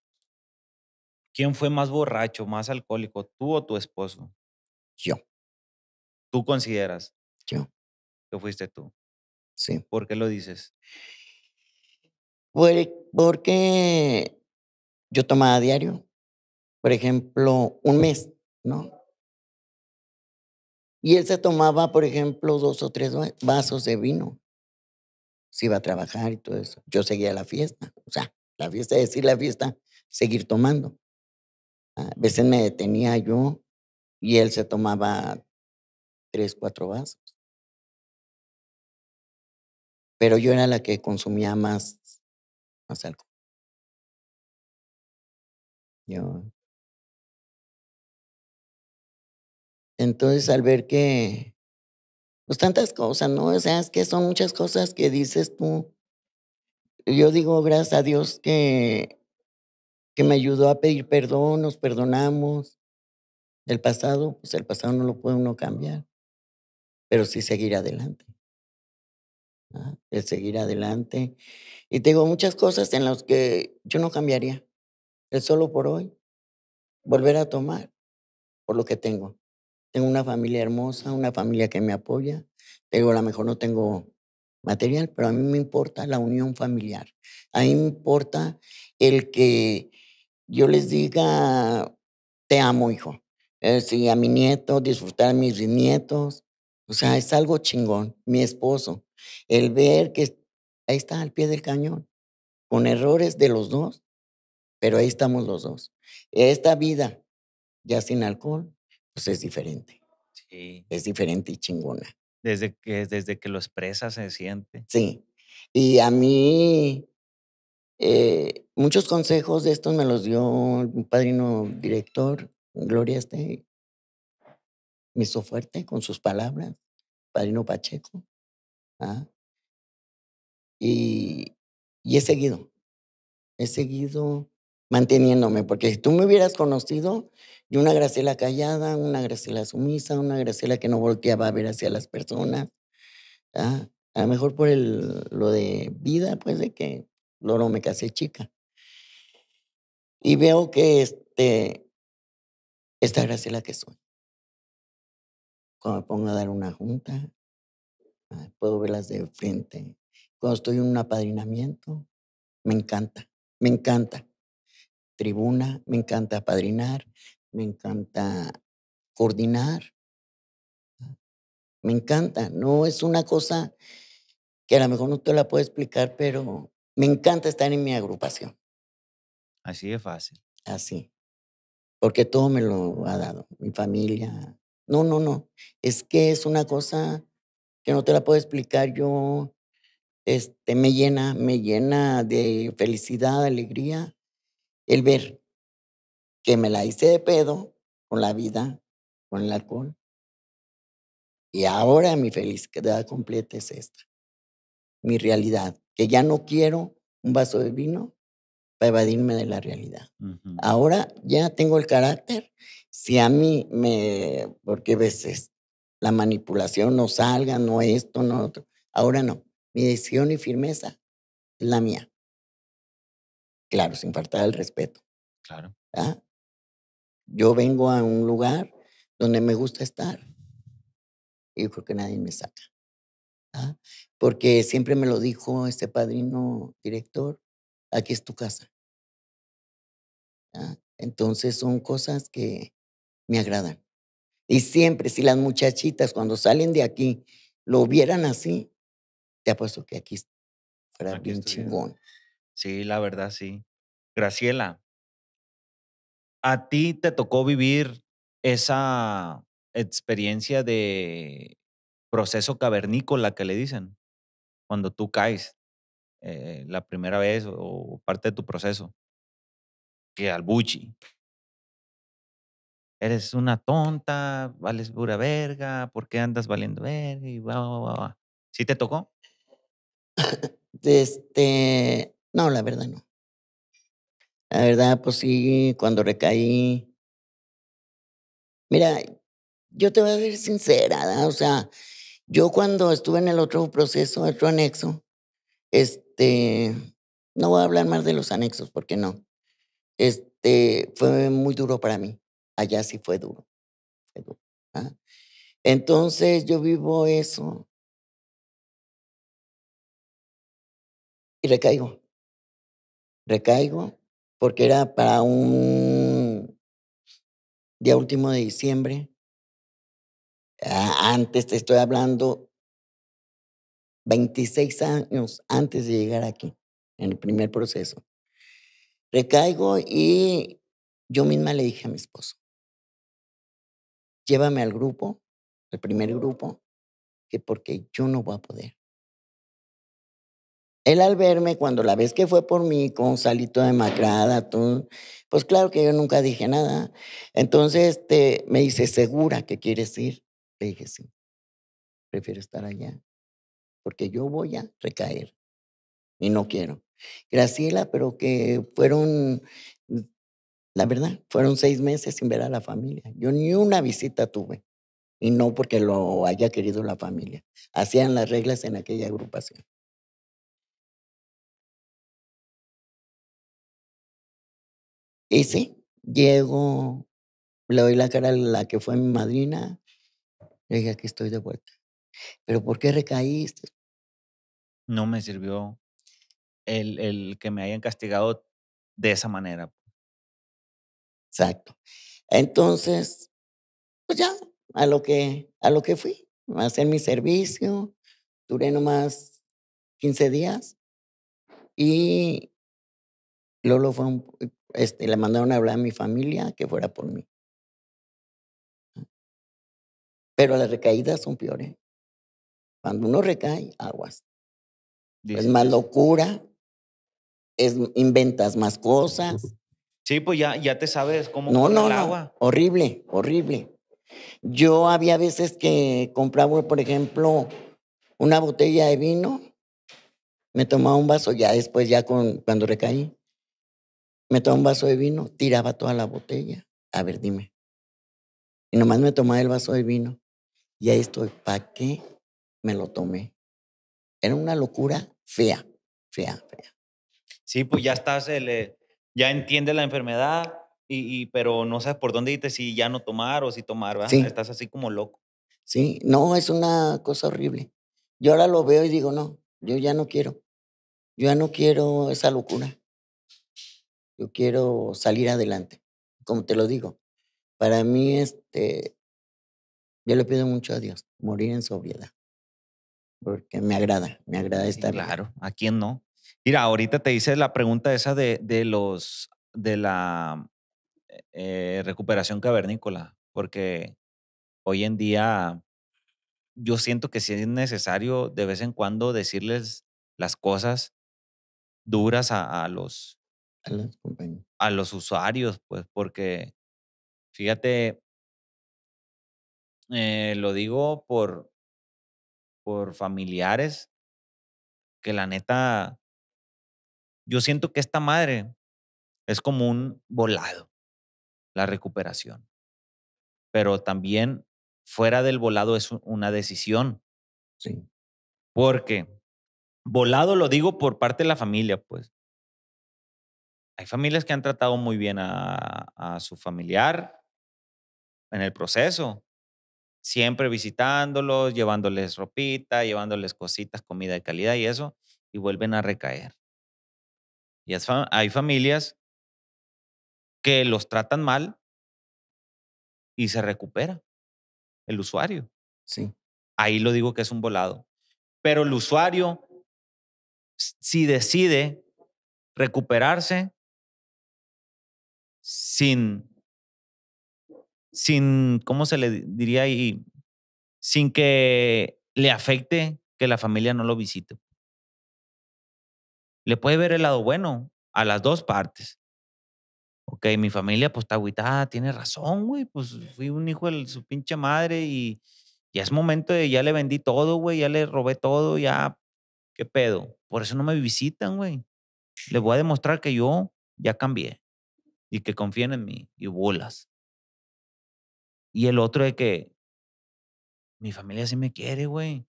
¿quién fue más borracho, más alcohólico, tú o tu esposo? Yo. ¿Tú consideras? Yo. Que fuiste tú. Sí. ¿Por qué lo dices? Porque yo tomaba diario, por ejemplo, un mes, ¿no? Y él se tomaba, por ejemplo, dos o tres vasos de vino. Se iba a trabajar y todo eso. Yo seguía la fiesta. O sea, la fiesta, decir la fiesta, seguir tomando. A veces me detenía yo y él se tomaba tres, cuatro vasos. Pero yo era la que consumía más, más alcohol. Yo. Entonces, al ver que, pues tantas cosas, ¿no? O sea, es que son muchas cosas que dices tú, yo digo gracias a Dios que, que me ayudó a pedir perdón, nos perdonamos. El pasado, pues el pasado no lo puede uno cambiar, pero sí seguir adelante. ¿Ah? El seguir adelante. Y tengo muchas cosas en las que yo no cambiaría. El solo por hoy, volver a tomar por lo que tengo. Tengo una familia hermosa, una familia que me apoya. pero a lo mejor no tengo material, pero a mí me importa la unión familiar. A mí me importa el que yo les diga, te amo, hijo. Eh, sí, a mi nieto, disfrutar a mis nietos. O sea, es algo chingón. Mi esposo, el ver que ahí está al pie del cañón, con errores de los dos, pero ahí estamos los dos. Esta vida, ya sin alcohol, pues es diferente. Es diferente y chingona. Desde que, desde que lo expresa se siente. Sí. Y a mí, eh, muchos consejos de estos me los dio un padrino director, Gloria Este, me hizo fuerte con sus palabras, padrino Pacheco. ¿ah? y he seguido, he seguido manteniéndome, porque si tú me hubieras conocido, yo una Graciela callada, una Graciela sumisa, una Graciela que no volteaba a ver hacia las personas, ah, a lo mejor por el, lo de vida, pues de que loro me casé chica. Y veo que este, esta Graciela que soy, cuando me pongo a dar una junta, ah, puedo verlas de frente. Cuando estoy en un apadrinamiento, me encanta, me encanta tribuna, me encanta padrinar, me encanta coordinar. Me encanta, no es una cosa que a lo mejor no te la puedo explicar, pero me encanta estar en mi agrupación. Así de fácil. Así. Porque todo me lo ha dado, mi familia. No, no, no. Es que es una cosa que no te la puedo explicar. Yo, este, me llena, me llena de felicidad, alegría el ver que me la hice de pedo con la vida, con el alcohol. Y ahora mi felicidad completa es esta, mi realidad, que ya no quiero un vaso de vino para evadirme de la realidad. Ahora ya tengo el carácter. Si a mí me, porque a veces la manipulación no salga, no esto, no otro. Ahora no. Mi decisión y firmeza es la mía. Claro, sin faltar el respeto. Claro. ¿Ah? Yo vengo a un lugar donde me gusta estar. Y yo creo que nadie me saca. ¿Ah? Porque siempre me lo dijo este padrino director, aquí es tu casa. ¿Ah? Entonces son cosas que me agradan. Y siempre, si las muchachitas cuando salen de aquí lo vieran así, te apuesto que aquí fuera bien chingón. Sí, la verdad, sí. Graciela, ¿a ti te tocó vivir esa experiencia de proceso cavernícola que le dicen? Cuando tú caes eh, la primera vez o, parte de tu proceso. Que al buchi. Eres una tonta, vales pura verga, ¿por qué andas valiendo verga? Y va, va, va, ¿Sí te tocó? Este, no, la verdad no. La verdad, pues sí, cuando recaí. Mira, yo te voy a ser sincera, o sea, yo cuando estuve en el otro proceso, otro anexo, este, no voy a hablar más de los anexos porque no. Este, fue muy duro para mí. Allá sí fue duro. ¿ah? Entonces yo vivo eso. Y recaigo recaigo, porque era para un día último de diciembre. Antes te estoy hablando 26 años antes de llegar aquí, en el primer proceso. Recaigo y yo misma le dije a mi esposo, llévame al grupo, al primer grupo, que porque yo no voy a poder. Él al verme, cuando la vez que fue por mí, con salito de Macrada, pues claro que yo nunca dije nada. Entonces este, me dice, ¿segura que quieres ir? Le dije, sí, prefiero estar allá, porque yo voy a recaer y no quiero. Graciela, pero que fueron, la verdad, fueron seis meses sin ver a la familia. Yo ni una visita tuve, y no porque lo haya querido la familia. Hacían las reglas en aquella agrupación. Y sí, llego, le doy la cara a la que fue mi madrina, le dije, aquí estoy de vuelta. ¿Pero por qué recaíste? No me sirvió el, el que me hayan castigado de esa manera. Exacto. Entonces, pues ya, a lo que, a lo que fui, a hacer mi servicio, duré nomás 15 días y Lolo fue un, este, le mandaron a hablar a mi familia que fuera por mí. Ah. Pero las recaídas son peores. Cuando uno recae, aguas. es más locura, es, inventas más cosas. Sí, pues ya, ya te sabes cómo no, no, agua. No, horrible, horrible. Yo había veces que compraba, por ejemplo, una botella de vino, me tomaba un vaso ya después, ya con, cuando recaí me tomaba un vaso de vino, tiraba toda la botella. A ver, dime. Y nomás me tomaba el vaso de vino. Y ahí estoy, ¿para qué me lo tomé? Era una locura fea, fea, fea. Sí, pues ya estás, eh, ya entiendes la enfermedad, y, pero no sabes por dónde irte, si ya no tomar o si tomar, ¿verdad? Estás así como loco. Sí, no, es una cosa horrible. Yo ahora lo veo y digo, no, yo ya no quiero. Yo ya no quiero esa locura yo quiero salir adelante, como te lo digo. Para mí, este, yo le pido mucho a Dios, morir en sobriedad, porque me agrada, me agrada estar. claro, ¿a quién no? Mira, ahorita te hice la pregunta esa de, los, de la eh, recuperación cavernícola, porque hoy en día yo siento que sí es necesario de vez en cuando decirles las cosas duras a los a A los usuarios, pues, porque fíjate, eh, lo digo por, por familiares que la neta, yo siento que esta madre es como un volado, la recuperación. Pero también fuera del volado es una decisión. Sí. Porque volado lo digo por parte de la familia, pues hay familias que han tratado muy bien a, su familiar en el proceso, siempre visitándolos, llevándoles ropita, llevándoles cositas, comida de calidad y eso, y vuelven a recaer. Y hay familias que los tratan mal y se recupera el usuario. Sí. Ahí lo digo que es un volado. Pero el usuario, si decide recuperarse, sin, sin, ¿cómo se le diría ahí? Sin que le afecte que la familia no lo visite. Le puede ver el lado bueno a las dos partes. Ok, mi familia pues está agüitada, ah, tiene razón, güey, pues fui un hijo de su pinche madre y ya es momento de, ya le vendí todo, güey, ya le robé todo, ya, ¿qué pedo? Por eso no me visitan, güey. Le voy a demostrar que yo ya cambié y que confíen en mí y bolas. Y el otro de que mi familia sí me quiere, güey.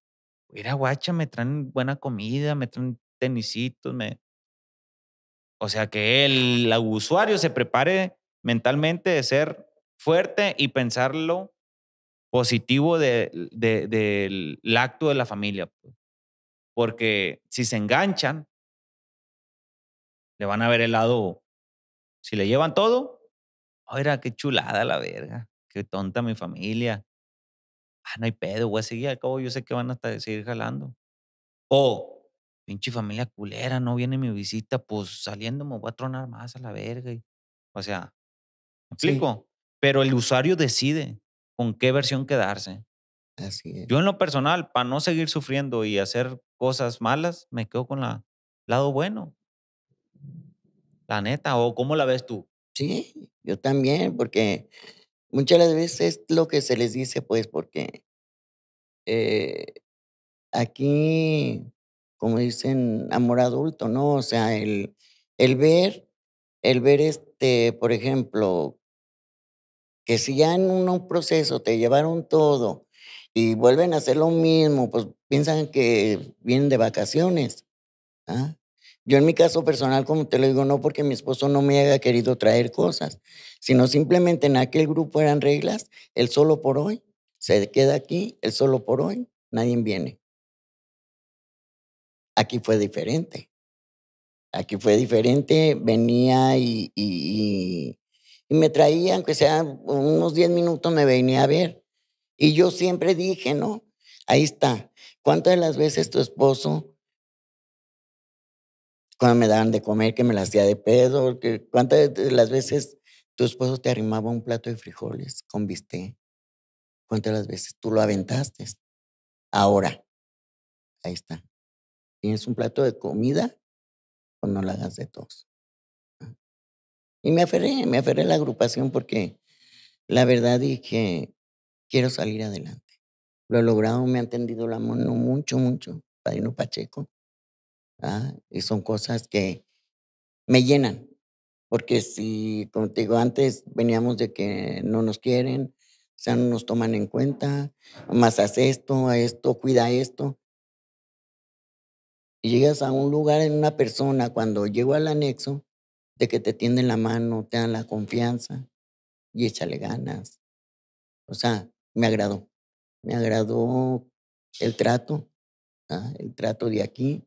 Mira, guacha, me traen buena comida, me traen tenisitos, me... O sea, que el, usuario se prepare mentalmente de ser fuerte y pensarlo positivo del de, acto de la familia. Pues. Porque si se enganchan, le van a ver el lado si le llevan todo, oiga, oh, qué chulada la verga, qué tonta mi familia. Ah, no hay pedo, voy a seguir al cabo, yo sé que van estar seguir jalando. O, oh, pinche familia culera, no viene mi visita, pues saliendo me voy a tronar más a la verga. O sea, ¿me explico? Pero el usuario decide con qué versión quedarse. Yo en lo personal, para no seguir sufriendo y hacer cosas malas, me quedo con la lado bueno. La neta, ¿o cómo la ves tú? Sí, yo también, porque muchas veces es lo que se les dice, pues, porque eh, aquí, como dicen, amor adulto, ¿no? O sea, el, el ver, el ver este, por ejemplo, que si ya en un, proceso te llevaron todo y vuelven a hacer lo mismo, pues piensan que vienen de vacaciones. ¿ah? Yo en mi caso personal, como te lo digo, no porque mi esposo no me haya querido traer cosas, sino simplemente en aquel grupo eran reglas, él solo por hoy, se queda aquí, él solo por hoy, nadie viene. Aquí fue diferente. Aquí fue diferente, venía y, me traía, aunque sea unos 10 minutos, me venía a ver. Y yo siempre dije, no, ahí está. ¿Cuántas de las veces tu esposo cuando me daban de comer, que me las hacía de pedo, que cuántas de las veces tu esposo te arrimaba un plato de frijoles con bistec, cuántas de las veces tú lo aventaste. Ahora, ahí está. Tienes un plato de comida, o no la hagas de tos. Ah. Y me aferré, me aferré a la agrupación porque la verdad dije, quiero salir adelante. Lo he logrado, me han tendido la mano mucho, mucho, Padrino Pacheco. ¿ah? Y son cosas que me llenan, porque si, contigo antes veníamos de que no nos quieren, o sea, no nos toman en cuenta, más haz esto, a esto, cuida esto. Y llegas a un lugar en una persona, cuando llego al anexo, de que te tienden la mano, te dan la confianza y échale ganas. O sea, me agradó. Me agradó el trato, ¿ah? el trato de aquí,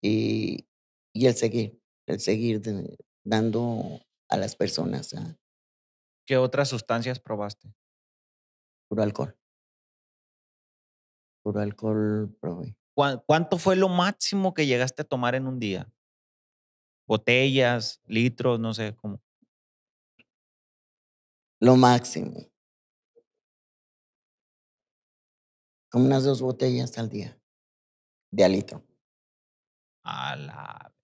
y, el seguir, el seguir dando a las personas. Ah. ¿Qué otras sustancias probaste? Puro alcohol. Puro alcohol probé. ¿Cuánto fue lo máximo que llegaste a tomar en un día? Botellas, litros, no sé cómo. Lo máximo. Como unas dos botellas al día. De alito a la...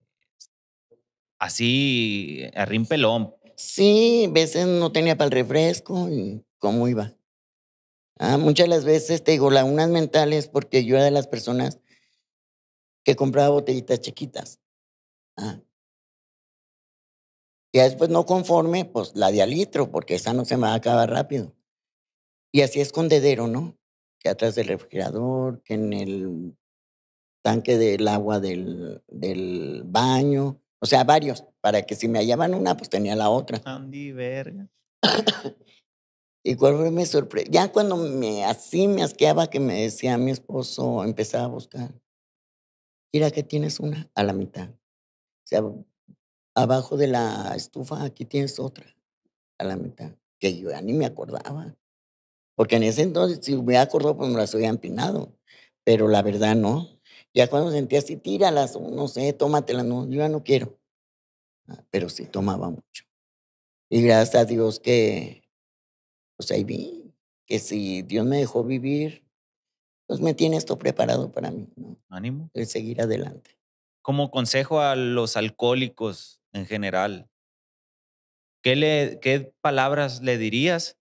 Así, eh, a rimpelón. Sí, veces eh, no tenía para el refresco y cómo iba. Ah, muchas de las veces te digo, las unas mentales, porque yo era de las personas que compraba botellitas chiquitas. Ah. Y después no conforme, pues la de litro porque esa no se me va a acabar rápido. Y así escondedero, ¿no? Que atrás del refrigerador, que en el tanque del agua del, del baño, o sea, varios, para que si me hallaban una, pues tenía la otra. Andy, verga. y cuál fue mi sorpresa. Ya cuando me, así me asqueaba que me decía mi esposo, empezaba a buscar. Mira que tienes una a la mitad. O sea, abajo de la estufa, aquí tienes otra a la mitad, que yo ya ni me acordaba. Porque en ese entonces, si me acordaba, pues me las había empinado. Pero la verdad no. Ya cuando sentía así, tíralas, no sé, tómatelas, no, yo ya no quiero. Ah, pero sí tomaba mucho. Y gracias a Dios que, pues ahí vi, que si Dios me dejó vivir, pues me tiene esto preparado para mí. ¿no? Ánimo. El seguir adelante. Como consejo a los alcohólicos en general, ¿qué, qué palabras le dirías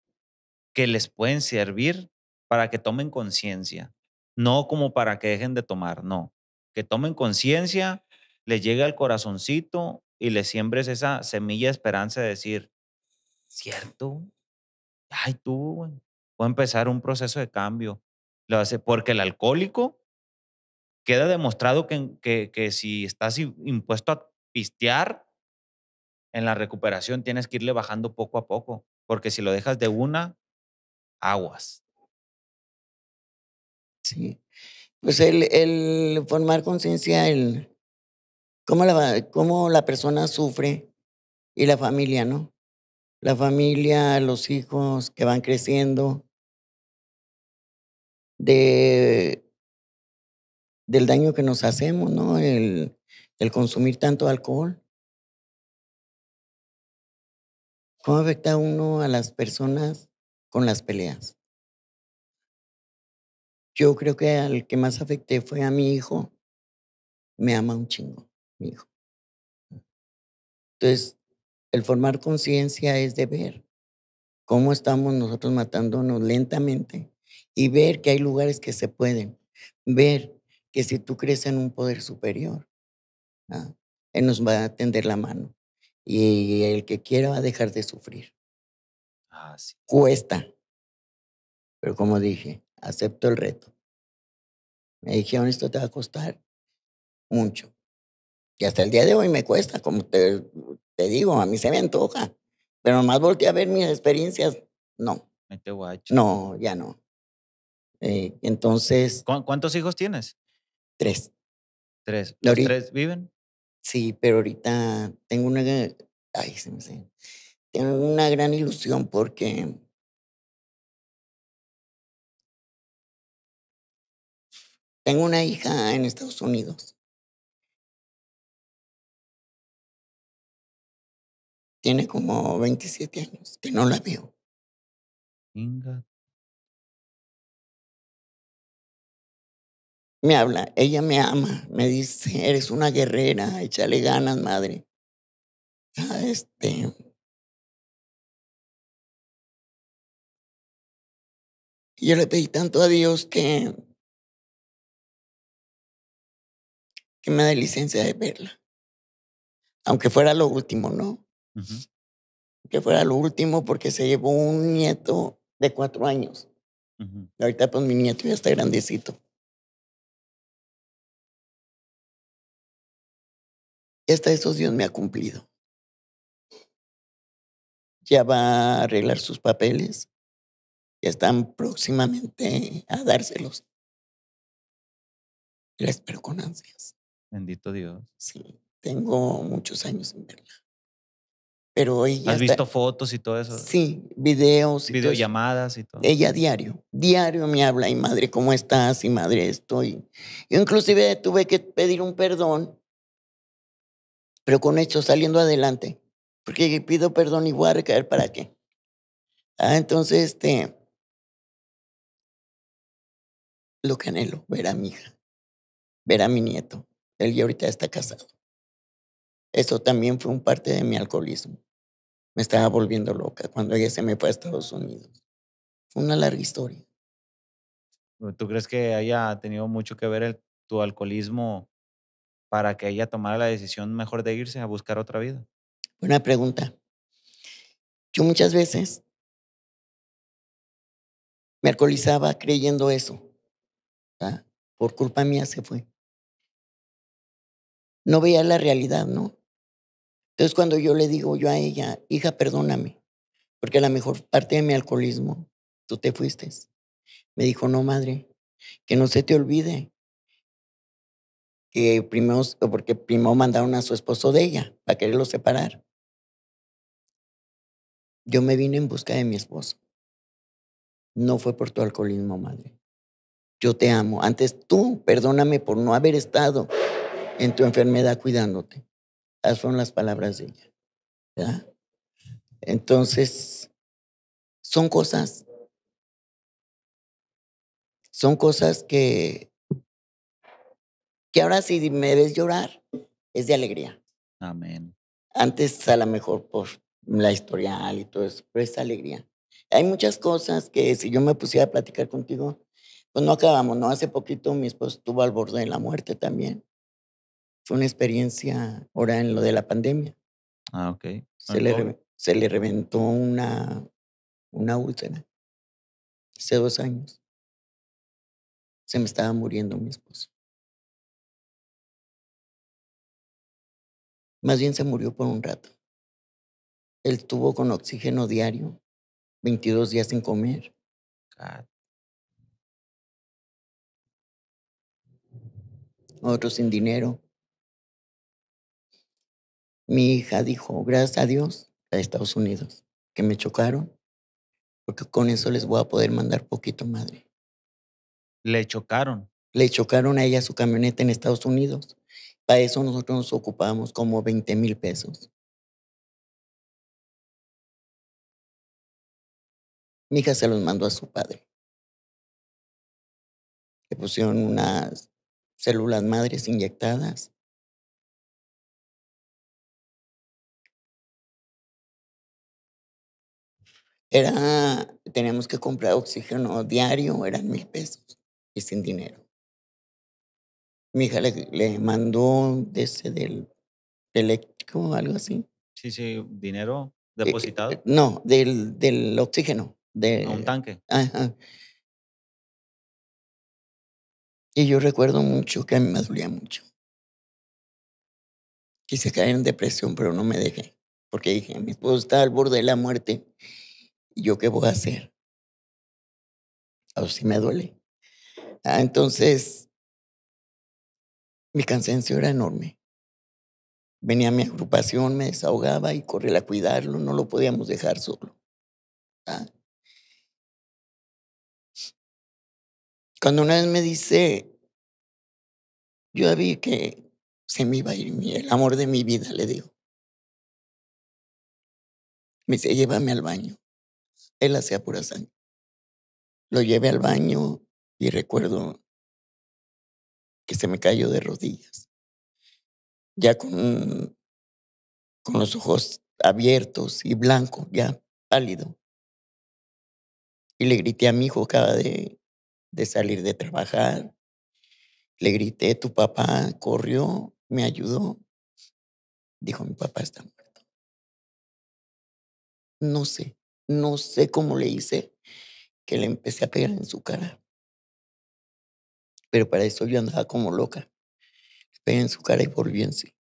que les pueden servir para que tomen conciencia? no como para que dejen de tomar, no. Que tomen conciencia, les llegue al corazoncito y les siembres esa semilla de esperanza de decir, cierto, ay tú, voy a empezar un proceso de cambio. Lo hace porque el alcohólico queda demostrado que, que, que si estás impuesto a pistear, en la recuperación tienes que irle bajando poco a poco, porque si lo dejas de una, aguas. Sí. Pues el, formar conciencia, el cómo la, cómo la persona sufre y la familia, ¿no? La familia, los hijos que van creciendo, de, del daño que nos hacemos, ¿no? El, el consumir tanto alcohol. ¿Cómo afecta uno a las personas con las peleas? Yo creo que al que más afecté fue a mi hijo. Me ama un chingo, mi hijo. Mm. Entonces, el formar conciencia es de ver cómo estamos nosotros matándonos lentamente y ver que hay lugares que se pueden, ver que si tú crees en un poder superior, Él ah, eh, nos va a tender la mano y el que quiera va a dejar de sufrir. Cuesta, pero como dije, acepto el reto. Me dijeron, esto te va a costar mucho. Y hasta el día de hoy me cuesta, como te, te digo, a mí se me antoja. Pero nomás volteé a ver mis experiencias, no. No, ya no. Eh, entonces. ¿Cuántos hijos tienes? Tres. Tres. viven? Sí, pero ahorita tengo una. Ay, se me Tengo una gran ilusión porque Tengo una hija en Estados Unidos. Tiene como 27 años que no la veo. Me habla, ella me ama, me dice, eres una guerrera, échale ganas, madre. Este, yo le pedí tanto a Dios que que me dé licencia de verla. Aunque fuera lo último, ¿no? Aunque Que fuera lo último porque se llevó un nieto de cuatro años. Ahorita pues mi nieto ya está grandecito. Y hasta eso Dios me ha cumplido. Ya va a arreglar sus papeles. Ya están próximamente a dárselos. La espero con ansias. Bendito Dios. Sí, tengo muchos años sin verla. Pero hoy ¿Has visto fotos y todo eso? Sí, videos. Y Videollamadas y todo. Ella diario, diario me habla y madre, ¿cómo estás? Y madre, estoy. Yo inclusive tuve que pedir un perdón, pero con esto saliendo adelante, porque pido perdón y voy a recaer para qué. Ah, entonces, este, lo que anhelo, ver a mi hija, ver a mi nieto, él ya ahorita está casado. Eso también fue un parte de mi alcoholismo. Me estaba volviendo loca cuando ella se me fue a Estados Unidos. Fue una larga historia. ¿Tú crees que haya tenido mucho que ver el, tu alcoholismo para que ella tomara la decisión mejor de irse a buscar otra vida? Buena pregunta. Yo muchas veces me alcoholizaba creyendo eso. Por culpa mía se fue no veía la realidad, ¿no? Entonces cuando yo le digo yo a ella, hija, perdóname, porque la mejor parte de mi alcoholismo, tú te fuiste. Me dijo, no, madre, que no se te olvide que primero, porque primero mandaron a su esposo de ella para quererlo separar. Yo me vine en busca de mi esposo. No fue por tu alcoholismo, madre. Yo te amo. Antes tú, perdóname por no haber estado en tu enfermedad cuidándote. Esas fueron las palabras de ella. ¿verdad? Entonces, son cosas, son cosas que, que ahora si me ves llorar, es de alegría. Amén. Antes a lo mejor por la historial y todo eso, pero es alegría. Hay muchas cosas que si yo me pusiera a platicar contigo, pues no acabamos, ¿no? Hace poquito mi esposo estuvo al borde de la muerte también. Fue una experiencia ahora en lo de la pandemia. Ah, ok. Se, le, reventó una, una úlcera hace dos años. Se me estaba muriendo mi esposo. Más bien se murió por un rato. Él tuvo con oxígeno diario, 22 días sin comer. Otro sin dinero. Mi hija dijo, gracias a Dios, a Estados Unidos, que me chocaron, porque con eso les voy a poder mandar poquito madre. ¿Le chocaron? Le chocaron a ella su camioneta en Estados Unidos. Para eso nosotros nos ocupábamos como 20 mil pesos. Mi hija se los mandó a su padre. Le pusieron unas células madres inyectadas Era, teníamos que comprar oxígeno diario, eran mil pesos y sin dinero. Mi hija le, mandó ese, del eléctrico, algo así. Sí, sí, dinero eh, eh, depositado. no, del, del oxígeno. De, un tanque. Ajá. Y yo recuerdo mucho que a mí me dolía mucho. Quise caer en depresión, pero no me dejé, porque dije, mi esposo está al borde de la muerte ¿Y yo qué voy a hacer? A si me duele. Ah, entonces, mi cansancio era enorme. Venía a mi agrupación, me desahogaba y corría a cuidarlo, no lo podíamos dejar solo. ¿ah? Cuando una vez me dice, yo vi que se me iba a ir el amor de mi vida, le digo. Me dice, llévame al baño él hacía pura sangre. Lo llevé al baño y recuerdo que se me cayó de rodillas. Ya con, con los ojos abiertos y blanco, ya pálido. Y le grité a mi hijo, acaba de, de salir de trabajar. Le grité, tu papá corrió, me ayudó. Dijo, mi papá está muerto. No sé. No sé cómo le hice que le empecé a pegar en su cara. Pero para eso yo andaba como loca. Le pegué en su cara y volví en sí.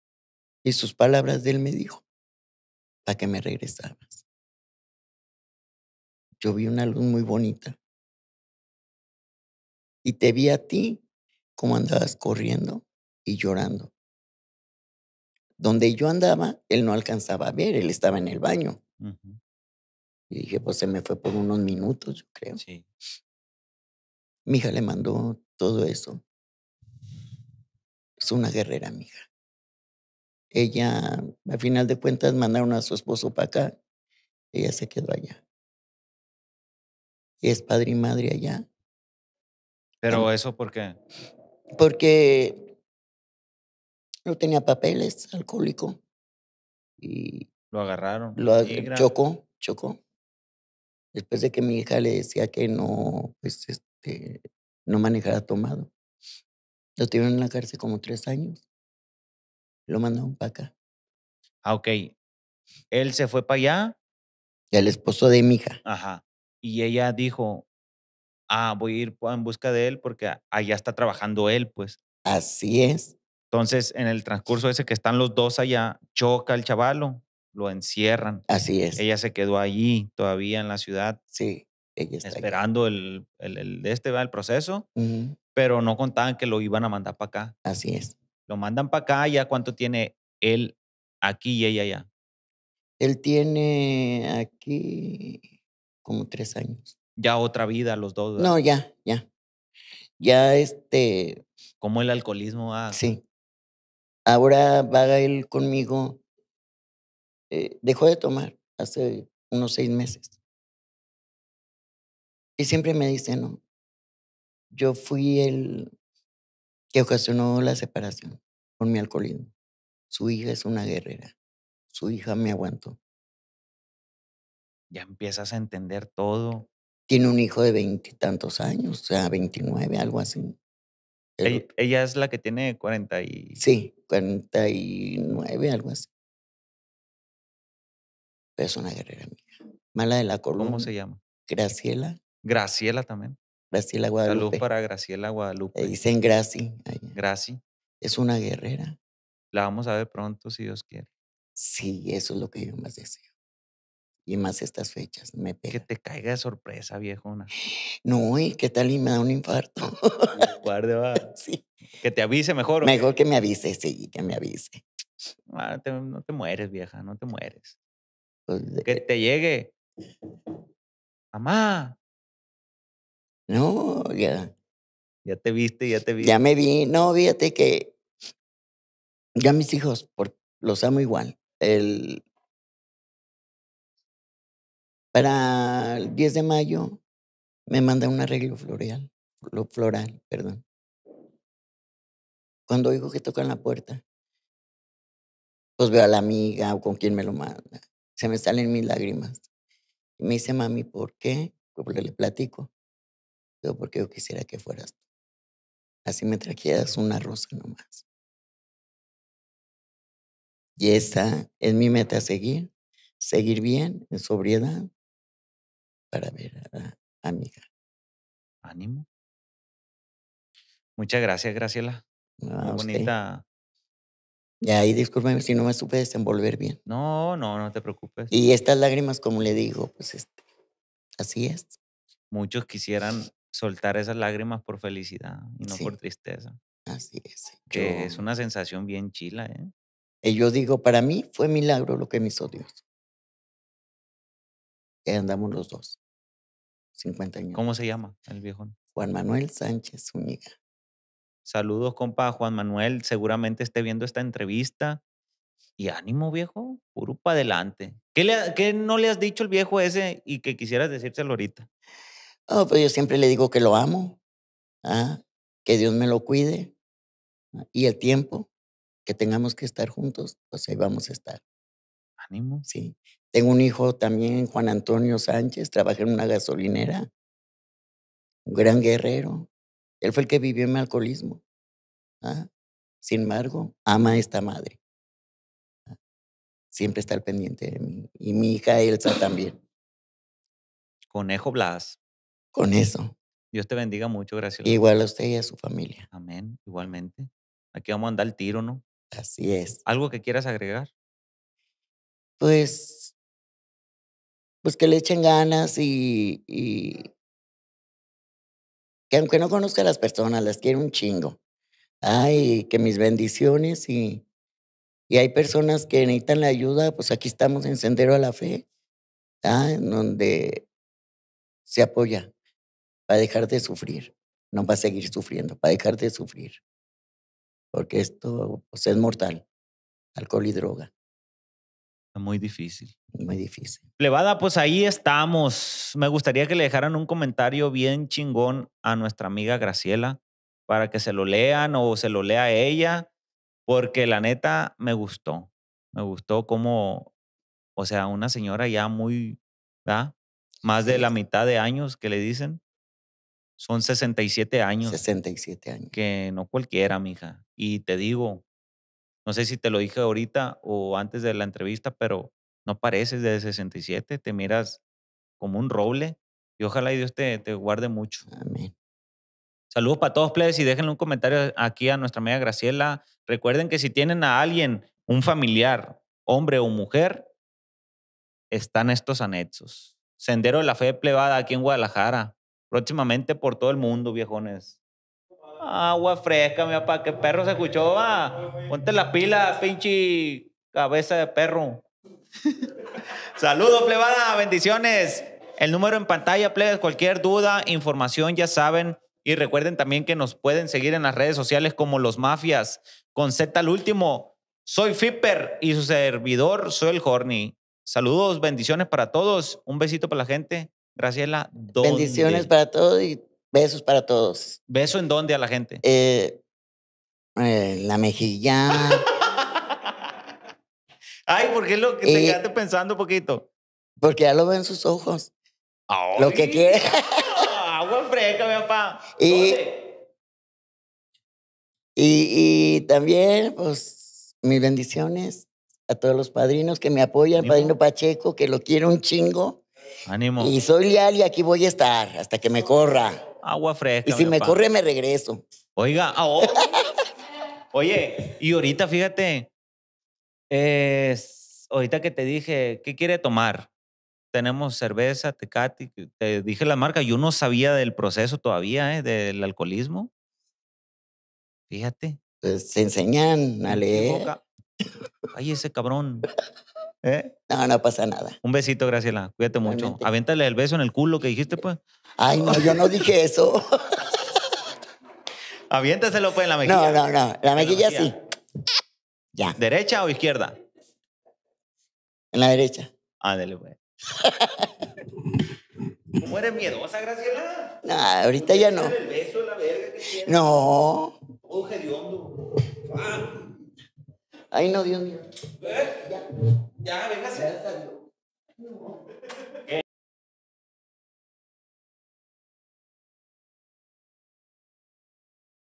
Y sus palabras de él me dijo, para que me regresaras. Yo vi una luz muy bonita. Y te vi a ti como andabas corriendo y llorando. Donde yo andaba, él no alcanzaba a ver, él estaba en el baño. Y dije, pues se me fue por unos minutos, yo creo. Sí. Mi hija le mandó todo eso. Es una guerrera, mi hija. Ella, al final de cuentas, mandaron a su esposo para acá. Ella se quedó allá. Y Es padre y madre allá. ¿Pero em, eso por qué? Porque no tenía papeles, alcohólico. Y lo agarraron. Lo chocó, chocó después de que mi hija le decía que no, pues, este, no manejara tomado. Lo tuvieron en la cárcel como tres años. Lo mandaron para acá. Ah, ok. Él se fue para allá. Y el esposo de mi hija. Ajá. Y ella dijo, ah, voy a ir en busca de él porque allá está trabajando él, pues. Así es. Entonces, en el transcurso ese que están los dos allá, choca el chavalo lo encierran. Así es. Ella se quedó allí todavía en la ciudad. Sí, ella está Esperando el, el, este, el proceso, pero no contaban que lo iban a mandar para acá. Así es. Lo mandan para acá, ya cuánto tiene él aquí y ella allá. Él tiene aquí como tres años. Ya otra vida los dos. No, ya, ya. Ya este... Como el alcoholismo. va? sí. Ahora va él conmigo eh, dejó de tomar hace unos seis meses. Y siempre me dice, no, yo fui el que ocasionó la separación por mi alcoholismo. Su hija es una guerrera. Su hija me aguantó. Ya empiezas a entender todo. Tiene un hijo de veintitantos años, o sea, veintinueve, algo así. Ella, ella, es la que tiene cuarenta y... Sí, cuarenta y nueve, algo así es una guerrera mía. Mala de la Columna. ¿Cómo se llama? Graciela. Graciela también. Graciela Guadalupe. Salud para Graciela Guadalupe. dicen Graci. Graci. Es una guerrera. La vamos a ver pronto, si Dios quiere. Sí, eso es lo que yo más deseo. Y más estas fechas, me pega. Que te caiga de sorpresa, viejona. No, ¿y qué tal y me da un infarto? Guarde, Sí. Que te avise mejor. Mejor que me avise, sí, que me avise. Ah, no te mueres, vieja, no te mueres. Pues, que te llegue. Mamá. No, ya. Ya te viste, ya te vi. Ya me vi. No, fíjate que ya mis hijos, los amo igual. El, para el 10 de mayo me manda un arreglo floral, floral, perdón. Cuando oigo que tocan la puerta, pues veo a la amiga o con quien me lo manda se me salen mis lágrimas. Y me dice, mami, ¿por qué? Porque le platico. Digo, porque yo quisiera que fueras tú. Así me trajeras una rosa nomás. Y esa es mi meta, seguir, seguir bien, en sobriedad, para ver a, la amiga. Ánimo. Muchas gracias, Graciela. bonita y ahí discúlpeme si no me supe desenvolver bien. No, no, no te preocupes. Y estas lágrimas, como le digo, pues este, así es. Muchos quisieran soltar esas lágrimas por felicidad y no por tristeza. Así es. Que es una sensación bien chila, ¿eh? Y eh, yo digo, para mí fue milagro lo que me hizo Dios. Eh, andamos los dos. 50 años. ¿Cómo se llama el viejón? Juan Manuel Sánchez Zúñiga. Saludos, compa Juan Manuel. Seguramente esté viendo esta entrevista. Y ánimo, viejo, puro para adelante. ¿Qué, ¿Qué, no le has dicho el viejo ese y que quisieras decírselo ahorita? Oh, pues yo siempre le digo que lo amo, ¿ah? que Dios me lo cuide ah, y el tiempo que tengamos que estar juntos, pues ahí vamos a estar. Ánimo. Sí. Tengo un hijo también, Juan Antonio Sánchez, trabaja en una gasolinera, un gran guerrero, él fue el que vivió en mi alcoholismo. ¿ah? Sin embargo, ama a esta madre. Ah, siempre está al pendiente de mí. Y mi hija Elsa también. Conejo Blas. Con eso. Dios te bendiga mucho, gracias. Igual a usted y a su familia. Amén, igualmente. Aquí vamos a andar el tiro, ¿no? Así es. ¿Algo que quieras agregar? Pues, pues que le echen ganas y, que aunque no conozca a las personas, las quiero un chingo. Ay, que mis bendiciones y, y hay personas que necesitan la ayuda, pues aquí estamos en Sendero a la Fe, ah, en donde se apoya para dejar de sufrir, no para seguir sufriendo, para dejar de sufrir, porque esto pues, es mortal, alcohol y droga. Muy difícil. Muy difícil. Levada, pues ahí estamos. Me gustaría que le dejaran un comentario bien chingón a nuestra amiga Graciela para que se lo lean o se lo lea ella, porque la neta me gustó. Me gustó como, o sea, una señora ya muy, ¿verdad? Más de la mitad de años que le dicen. Son 67 años. 67 años. Que no cualquiera, mija. Y te digo, no sé si te lo dije ahorita o antes de la entrevista, pero no pareces de 67, te miras como un roble y ojalá Dios te, te guarde mucho. Amén. Saludos para todos, plebes, y déjenle un comentario aquí a nuestra amiga Graciela. Recuerden que si tienen a alguien, un familiar, hombre o mujer, están estos anexos. Sendero de la Fe Plebada aquí en Guadalajara. Próximamente por todo el mundo, viejones. Agua fresca, mi papá, que perro se escuchó. Va. Ponte la pila, pinche cabeza de perro. Saludos, plebada, bendiciones. El número en pantalla, plebes, cualquier duda, información, ya saben. Y recuerden también que nos pueden seguir en las redes sociales como Los Mafias, con Z al último. Soy Fipper y su servidor, soy el Horny. Saludos, bendiciones para todos. Un besito para la gente. Graciela, Bendiciones para todos y besos para todos. ¿Beso en dónde a la gente? Eh, eh, la mejilla. Ay, ¿por qué lo que te quedaste pensando un poquito? Porque ya lo ven sus ojos. lo que quiere. Agua fresca, mi papá. Y, y, también, pues, mis bendiciones a todos los padrinos que me apoyan, padrino Pacheco, que lo quiero un chingo. Ánimo. Y soy leal y aquí voy a estar hasta que me corra. Agua fresca. Y si me corre, me regreso. Oiga, oh. oye, y ahorita fíjate, es, ahorita que te dije, ¿qué quiere tomar? Tenemos cerveza, tecati, te dije la marca, yo no sabía del proceso todavía, ¿eh? del alcoholismo. Fíjate. Pues se enseñan a Ay, ese cabrón. ¿Eh? No, no pasa nada. Un besito, Graciela. Cuídate mucho. Aviéntale el beso en el culo que dijiste, pues. Ay, no, yo no dije eso. Aviéntaselo, pues, en la mejilla. No, no, no. La la mejilla. sí. Ya. ¿Derecha o izquierda? En la derecha. Ándale, güey. Pues. ¿Cómo eres miedosa, Graciela? nah, ahorita ya no. El beso, la verga no. hediondo. Ah. Ay, no, Dios mío. ¿Eh? Ya, ya No.